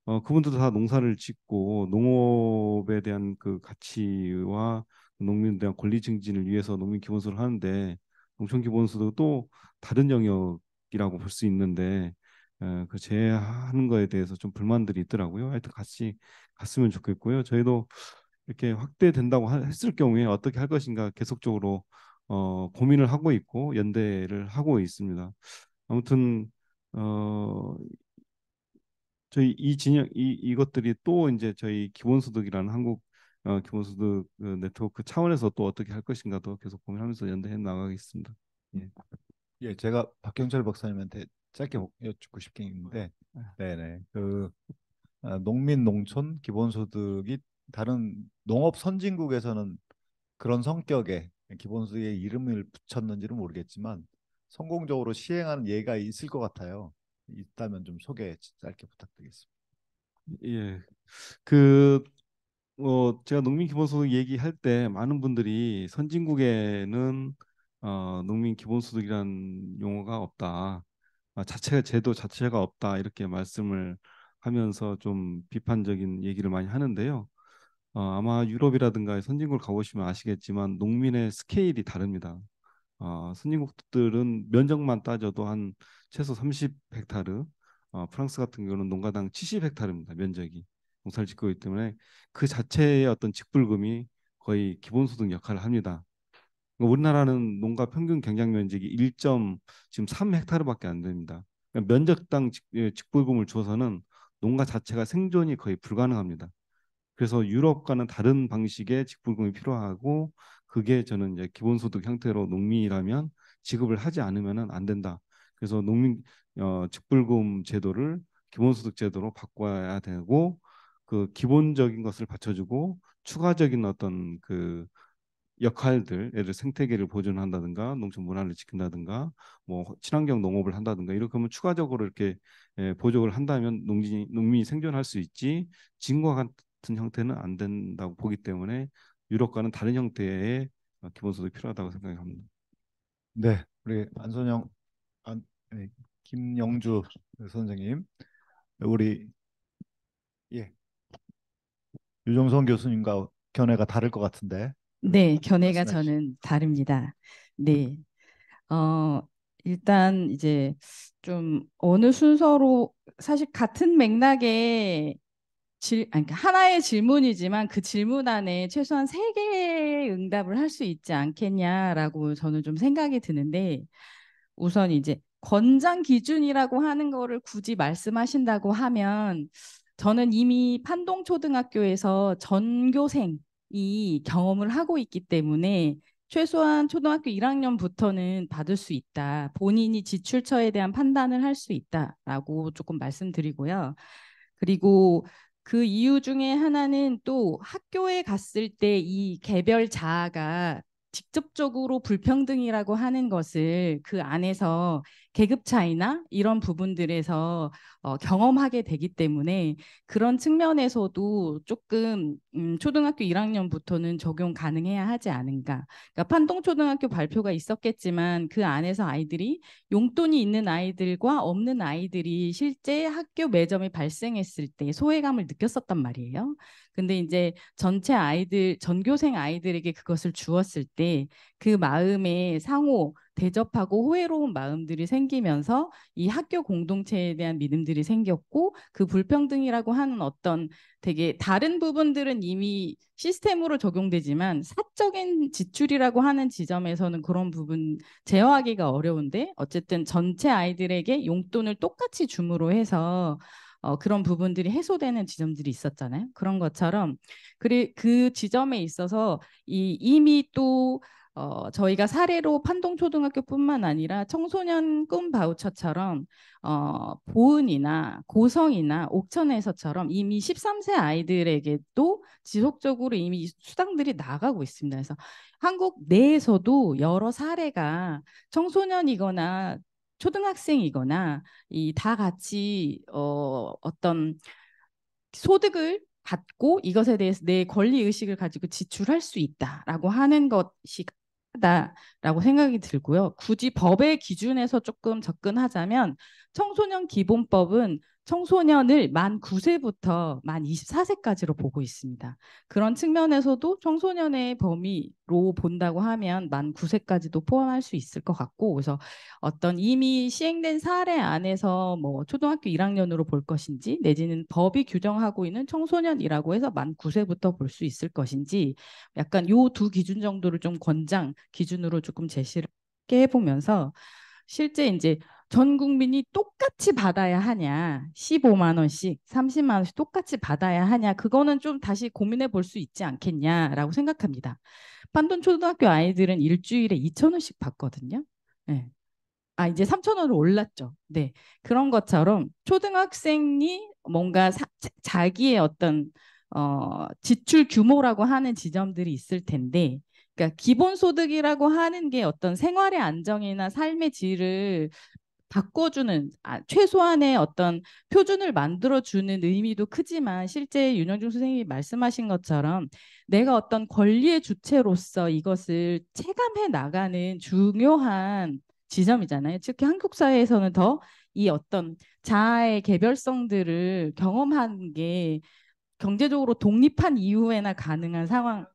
어, 그분들도 다 농사를 짓고 농업에 대한 그 가치와 농민에 대한 권리 증진을 위해서 농민 기본소득을 하는데 농촌 기본소득 또 다른 영역 이라고 볼 수 있는데 어, 그 제하는 거에 대해서 좀 불만들이 있더라고요. 하여튼 같이 갔으면 좋겠고요. 저희도 이렇게 확대된다고 했을 경우에 어떻게 할 것인가 계속적으로 어, 고민을 하고 있고 연대를 하고 있습니다. 아무튼 어, 저희 이 진영 이 이것들이 또 이제 저희 기본소득이라는 한국 어, 기본소득 그 네트워크 차원에서 또 어떻게 할 것인가도 계속 고민하면서 연대해 나가겠습니다. 예. 예, 제가 박경철 박사님한테 짧게 여쭙고 싶긴 있는데, 뭐, 예. 네네 그 아, 농민 농촌 기본소득이 다른 농업 선진국에서는 그런 성격의 기본소득의 이름을 붙였는지는 모르겠지만 성공적으로 시행하는 예가 있을 것 같아요. 있다면 좀 소개 짧게 부탁드리겠습니다. 예, 그 어, 제가 농민 기본소득 얘기할 때 많은 분들이 선진국에는 어, 농민 기본소득이란 용어가 없다. 아, 자체가 제도 자체가 없다 이렇게 말씀을 하면서 좀 비판적인 얘기를 많이 하는데요. 어, 아마 유럽이라든가 선진국 을 가보시면 아시겠지만 농민의 스케일이 다릅니다. 어, 선진국들은 면적만 따져도 한 최소 30헥타르, 어, 프랑스 같은 경우는 농가당 70헥타르입니다. 면적이 농사를 짓고 있기 때문에 그 자체의 어떤 직불금이 거의 기본소득 역할을 합니다. 우리나라는 농가 평균 경작 면적이 1. 지금 3헥타르밖에 안 됩니다. 그러니까 면적당 직, 예, 직불금을 줘서는 농가 자체가 생존이 거의 불가능합니다. 그래서 유럽과는 다른 방식의 직불금이 필요하고 그게 저는 이제 기본소득 형태로 농민이라면 지급을 하지 않으면 안 된다. 그래서 농민 어, 직불금 제도를 기본소득 제도로 바꿔야 되고 그 기본적인 것을 받쳐주고 추가적인 어떤 그 역할들, 예를 들 생태계를 보존한다든가 농촌 문화를 지킨다든가 뭐 친환경 농업을 한다든가 이렇게 하면 추가적으로 이렇게 예, 보조를 한다면 농민이, 농민이 생존할 수 있지 지금과 같은 형태는 안 된다고 보기 때문에 유럽과는 다른 형태의 어, 기본소득이 필요하다고 생각합니다. 네, 우리 안선영, 안, 네, 김영주 선생님, 우리 예 유정선 교수님과 견해가 다를 것 같은데 네, 어, 견해가 말씀하시죠. 저는 다릅니다. 네. 어, 일단 이제 좀 어느 순서로 사실 같은 맥락에 질, 아니, 그러니까 하나의 질문이지만 그 질문 안에 최소한 세 개의 응답을 할 수 있지 않겠냐라고 저는 좀 생각이 드는데 우선 이제 권장 기준이라고 하는 거를 굳이 말씀하신다고 하면 저는 이미 판동초등학교에서 전교생 이 경험을 하고 있기 때문에 최소한 초등학교 1학년부터는 받을 수 있다. 본인이 지출처에 대한 판단을 할 수 있다라고 조금 말씀드리고요. 그리고 그 이유 중에 하나는 또 학교에 갔을 때 이 개별 자아가 직접적으로 불평등이라고 하는 것을 그 안에서 계급 차이나 이런 부분들에서 어, 경험하게 되기 때문에 그런 측면에서도 조금 음, 초등학교 1학년부터는 적용 가능해야 하지 않은가. 그러니까 판동초등학교 발표가 있었겠지만 그 안에서 아이들이 용돈이 있는 아이들과 없는 아이들이 실제 학교 매점이 발생했을 때 소외감을 느꼈었단 말이에요. 근데 이제 전체 아이들, 전교생 아이들에게 그것을 주었을 때 그마음의 상호 대접하고 호혜로운 마음들이 생기면서 이 학교 공동체에 대한 믿음들이 생겼고 그 불평등이라고 하는 어떤 되게 다른 부분들은 이미 시스템으로 적용되지만 사적인 지출이라고 하는 지점에서는 그런 부분 제어하기가 어려운데 어쨌든 전체 아이들에게 용돈을 똑같이 줌으로 해서 어, 그런 부분들이 해소되는 지점들이 있었잖아요. 그런 것처럼 그리, 그 지점에 있어서 이, 이미 또 어, 저희가 사례로 판동초등학교뿐만 아니라 청소년 꿈 바우처처럼 어, 보은이나 고성이나 옥천에서처럼 이미 13세 아이들에게도 지속적으로 이미 수당들이 나가고 있습니다. 그래서 한국 내에서도 여러 사례가 청소년이거나 초등학생이거나 이 다 같이 어, 어떤 소득을 받고 이것에 대해서 내 권리 의식을 가지고 지출할 수 있다라고 하는 것이 다라고 생각이 들고요. 굳이 법의 기준에서 조금 접근하자면 청소년 기본법은 청소년을 만 9세부터 만 24세까지로 보고 있습니다. 그런 측면에서도 청소년의 범위로 본다고 하면 만 9세까지도 포함할 수 있을 것 같고, 그래서 어떤 이미 시행된 사례 안에서 뭐 초등학교 1학년으로 볼 것인지, 내지는 법이 규정하고 있는 청소년이라고 해서 만 9세부터 볼 수 있을 것인지, 약간 요 두 기준 정도를 좀 권장 기준으로 조금 제시를 해보면서 실제 이제 전 국민이 똑같이 받아야 하냐, 15만 원씩, 30만 원씩 똑같이 받아야 하냐, 그거는 좀 다시 고민해 볼 수 있지 않겠냐라고 생각합니다. 반돈 초등학교 아이들은 일주일에 2천 원씩 받거든요. 네. 아 이제 3천 원으로 올랐죠. 네 그런 것처럼 초등학생이 뭔가 사, 자기의 어떤 어, 지출 규모라고 하는 지점들이 있을 텐데 그러니까 기본소득이라고 하는 게 어떤 생활의 안정이나 삶의 질을 바꿔주는 아, 최소한의 어떤 표준을 만들어주는 의미도 크지만 실제 윤영중 선생님이 말씀하신 것처럼 내가 어떤 권리의 주체로서 이것을 체감해 나가는 중요한 지점이잖아요. 특히 한국 사회에서는 더 이 어떤 자아의 개별성들을 경험한게 경제적으로 독립한 이후에나 가능한 상황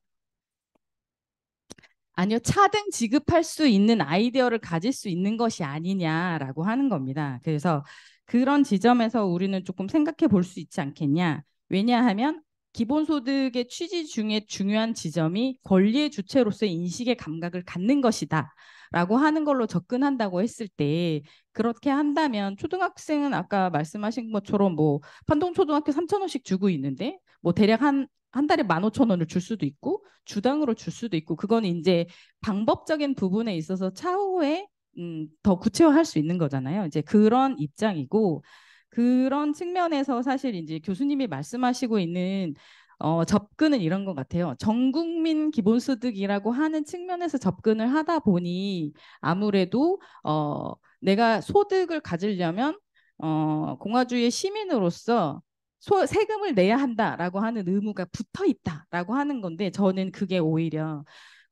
아니요, 차등 지급할 수 있는 아이디어를 가질 수 있는 것이 아니냐라고 하는 겁니다. 그래서 그런 지점에서 우리는 조금 생각해 볼 수 있지 않겠냐. 왜냐하면 기본소득의 취지 중에 중요한 지점이 권리의 주체로서의 인식의 감각을 갖는 것이다. 라고 하는 걸로 접근한다고 했을 때 그렇게 한다면 초등학생은 아까 말씀하신 것처럼 뭐 판동초등학교 3천 원씩 주고 있는데 뭐 대략 한한 달에 만 오천 원을줄 수도 있고 주당으로 줄 수도 있고 그건 이제 방법적인 부분에 있어서 차후에 음, 더 구체화할 수 있는 거잖아요. 이제 그런 입장이고 그런 측면에서 사실 이제 교수님이 말씀하시고 있는 어, 접근은 이런 것 같아요. 전 국민 기본소득이라고 하는 측면에서 접근을 하다 보니 아무래도 어, 내가 소득을 가지려면 어, 공화주의 시민으로서 소, 세금을 내야 한다라고 하는 의무가 붙어 있다라고 하는 건데 저는 그게 오히려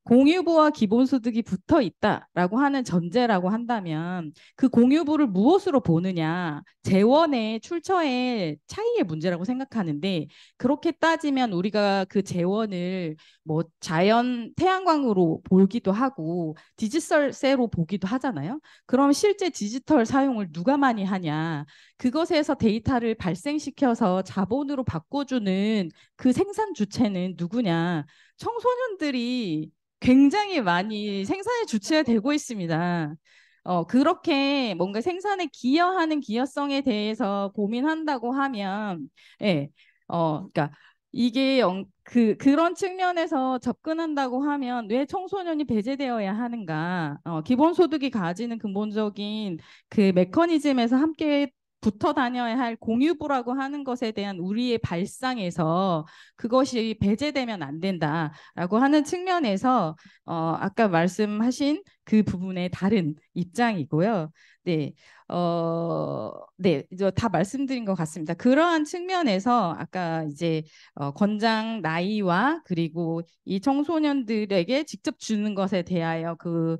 공유부와 기본소득이 붙어 있다라고 하는 전제라고 한다면 그 공유부를 무엇으로 보느냐 재원의 출처의 차이의 문제라고 생각하는데 그렇게 따지면 우리가 그 재원을 뭐 자연 태양광으로 보기도 하고 디지털세로 보기도 하잖아요. 그럼 실제 디지털 사용을 누가 많이 하냐 그것에서 데이터를 발생시켜서 자본으로 바꿔주는 그 생산 주체는 누구냐 청소년들이 굉장히 많이 생산의 주체가 되고 있습니다. 어, 그렇게 뭔가 생산에 기여하는 기여성에 대해서 고민한다고 하면, 예, 어, 그니까 이게 영, 그, 그런 측면에서 접근한다고 하면 왜 청소년이 배제되어야 하는가? 어, 기본소득이 가지는 근본적인 그 메커니즘에서 함께 붙어 다녀야 할 공유부라고 하는 것에 대한 우리의 발상에서 그것이 배제되면 안 된다라고 하는 측면에서 어, 아까 말씀하신 그 부분의 다른 입장이고요. 네, 어, 네, 다 말씀드린 것 같습니다. 그러한 측면에서 아까 이제 어, 권장 나이와 그리고 이 청소년들에게 직접 주는 것에 대하여 그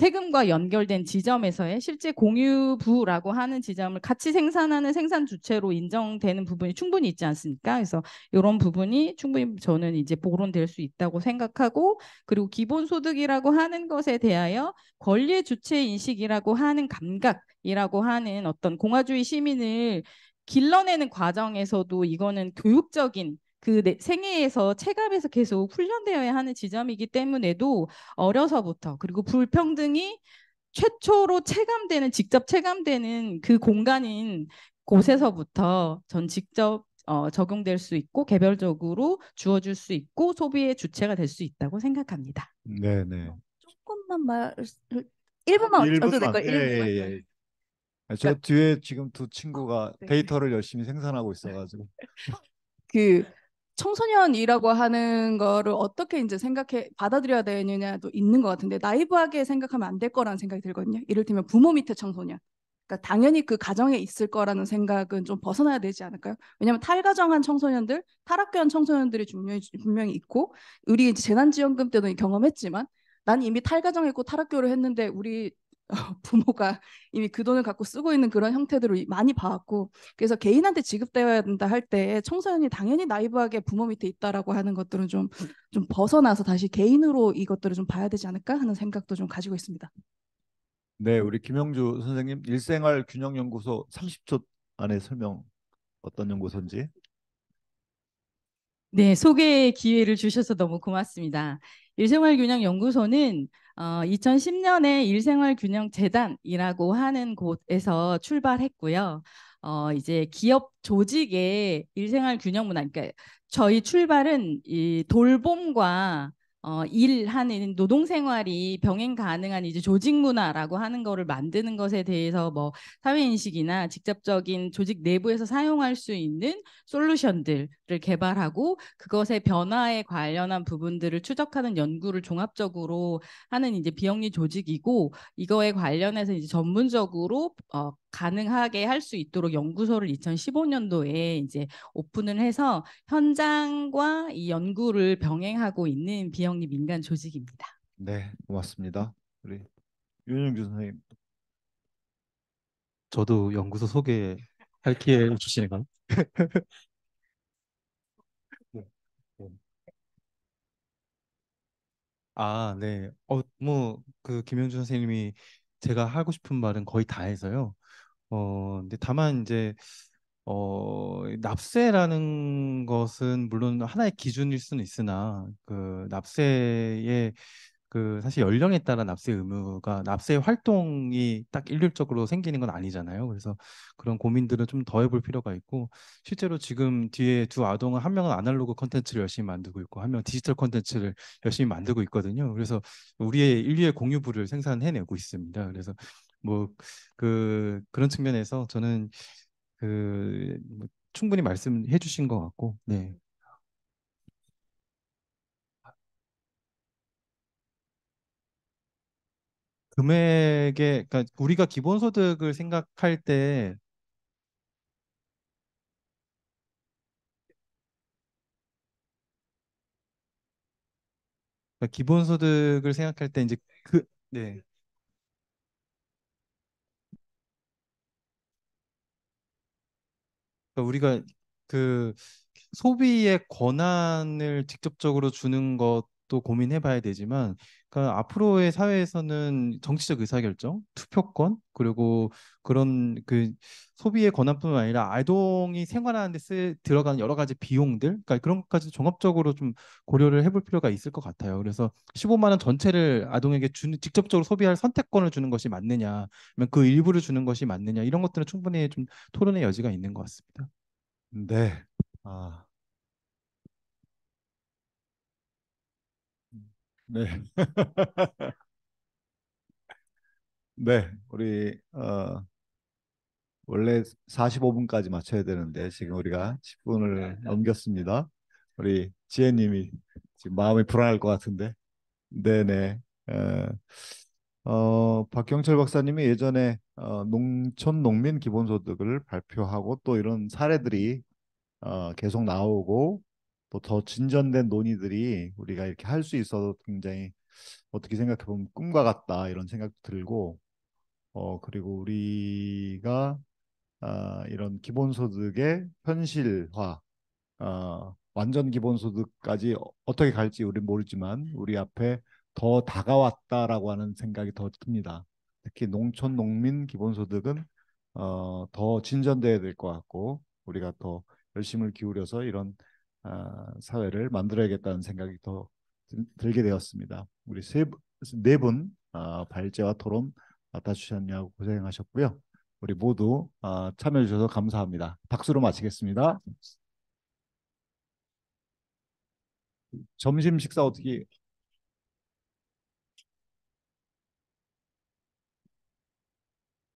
세금과 연결된 지점에서의 실제 공유부라고 하는 지점을 같이 생산하는 생산 주체로 인정되는 부분이 충분히 있지 않습니까? 그래서 이런 부분이 충분히 저는 이제 보론될 수 있다고 생각하고 그리고 기본소득이라고 하는 것에 대하여 권리의 주체 인식이라고 하는 감각이라고 하는 어떤 공화주의 시민을 길러내는 과정에서도 이거는 교육적인 그 생애에서 체감에서 계속 훈련되어야 하는 지점이기 때문에도 어려서부터 그리고 불평등이 최초로 체감되는 직접 체감되는 그 공간인 곳에서부터 전 직접 어, 적용될 수 있고 개별적으로 주어질 수 있고 소비의 주체가 될 수 있다고 생각합니다. 네, 네. 조금만 말 1분만 얻어도 될까요? 예, 예, 예. 네. 아, 그러니까... 뒤에 지금 두 친구가 어, 네. 데이터를 열심히 생산하고 있어가지고 그 청소년이라고 하는 거를 어떻게 이제 생각해 받아들여야 되느냐도 있는 것 같은데 나이브하게 생각하면 안 될 거라는 생각이 들거든요. 이를테면 부모 밑에 청소년. 그러니까 당연히 그 가정에 있을 거라는 생각은 좀 벗어나야 되지 않을까요? 왜냐하면 탈가정한 청소년들, 탈학교한 청소년들이 분명히, 분명히 있고 우리 재난지원금 때도 경험했지만 난 이미 탈가정했고 탈학교를 했는데 우리 부모가 이미 그 돈을 갖고 쓰고 있는 그런 형태들을 많이 봐왔고 그래서 개인한테 지급되어야 된다 할 때 청소년이 당연히 나이브하게 부모 밑에 있다라고 하는 것들은 좀 좀 벗어나서 다시 개인으로 이것들을 좀 봐야 되지 않을까 하는 생각도 좀 가지고 있습니다. 네, 우리 김영주 선생님 일생활 균형 연구소 30초 안에 설명 어떤 연구소인지 네, 소개 기회를 주셔서 너무 고맙습니다. 일생활균형연구소는 어, 2010년에 일생활균형재단이라고 하는 곳에서 출발했고요. 어, 이제 기업 조직의 일생활 균형 문화, 그러니까 저희 출발은 이 돌봄과 어, 일하는 노동 생활이 병행 가능한 이제 조직 문화라고 하는 거를 만드는 것에 대해서 뭐 사회 인식이나 직접적인 조직 내부에서 사용할 수 있는 솔루션들을 개발하고 그것의 변화에 관련한 부분들을 추적하는 연구를 종합적으로 하는 이제 비영리 조직이고 이거에 관련해서 이제 전문적으로 어, 가능하게 할 수 있도록 연구소를 2015년도에 이제 오픈을 해서 현장과 이 연구를 병행하고 있는 비영리 민간 조직입니다. 네, 고맙습니다. 우리 윤영규 선생님. 저도 연구소 소개할 기회 주시니까. 네, 네. 아, 네. 어, 뭐그 김영준 선생님이 제가 하고 싶은 말은 거의 다 해서요. 어, 근데 다만 이제 어, 납세라는 것은 물론 하나의 기준일 수는 있으나 그 납세의 그 사실 연령에 따라 납세 의무가 납세 활동이 딱 일률적으로 생기는 건 아니잖아요. 그래서 그런 고민들은 좀 더 해볼 필요가 있고 실제로 지금 뒤에 두 아동은 한 명은 아날로그 콘텐츠를 열심히 만들고 있고 한명은 디지털 콘텐츠를 열심히 만들고 있거든요. 그래서 우리의 인류의 공유부를 생산해내고 있습니다. 그래서 뭐그 그런 측면에서 저는 그뭐 충분히 말씀해 주신 것 같고 네. 금액에 그러니까 우리가 기본소득을 생각할 때 그러니까 기본소득을 생각할 때 이제 그 네. 그러니까 우리가 그 소비의 권한을 직접적으로 주는 것도 고민해봐야 되지만 그러니까 앞으로의 사회에서는 정치적 의사결정, 투표권 그리고 그런 그 소비의 권한뿐만 아니라 아동이 생활하는 데 쓰, 들어가는 여러 가지 비용들, 그러니까 그런 것까지 종합적으로 좀 고려를 해볼 필요가 있을 것 같아요. 그래서 15만 원 전체를 아동에게 주는 직접적으로 소비할 선택권을 주는 것이 맞느냐, 아니면 그 일부를 주는 것이 맞느냐 이런 것들은 충분히 좀 토론의 여지가 있는 것 같습니다. 네. 아, 네. 네, 우리 어, 원래 45분까지 맞춰야 되는데 지금 우리가 10분을 넘겼습니다. 우리 지혜님이 지금 마음이 불안할 것 같은데. 네네. 어, 어, 박경철 박사님이 예전에 어, 농촌 농민 기본소득을 발표하고 또 이런 사례들이 어, 계속 나오고 또더 뭐 진전된 논의들이 우리가 이렇게 할 수있어도 굉장히 어떻게 생각해 보면 꿈과 같다 이런 생각도 들고 어 그리고 우리가 아, 이런 기본소득의 현실화 어, 완전 기본소득까지 어, 어떻게 갈지 우리는 모르지만 우리 앞에 더 다가왔다라고 하는 생각이 더 듭니다. 특히 농촌 농민 기본소득은 어, 더 진전돼야 될 것 같고 우리가 더 열심을 기울여서 이런 아, 사회를 만들어야겠다는 생각이 더 들게 되었습니다. 우리 네분 네 아, 발제와 토론 맡아주셨냐고 고생하셨고요. 우리 모두 아, 참여해 주셔서 감사합니다. 박수로 마치겠습니다. 점심 식사 어떻게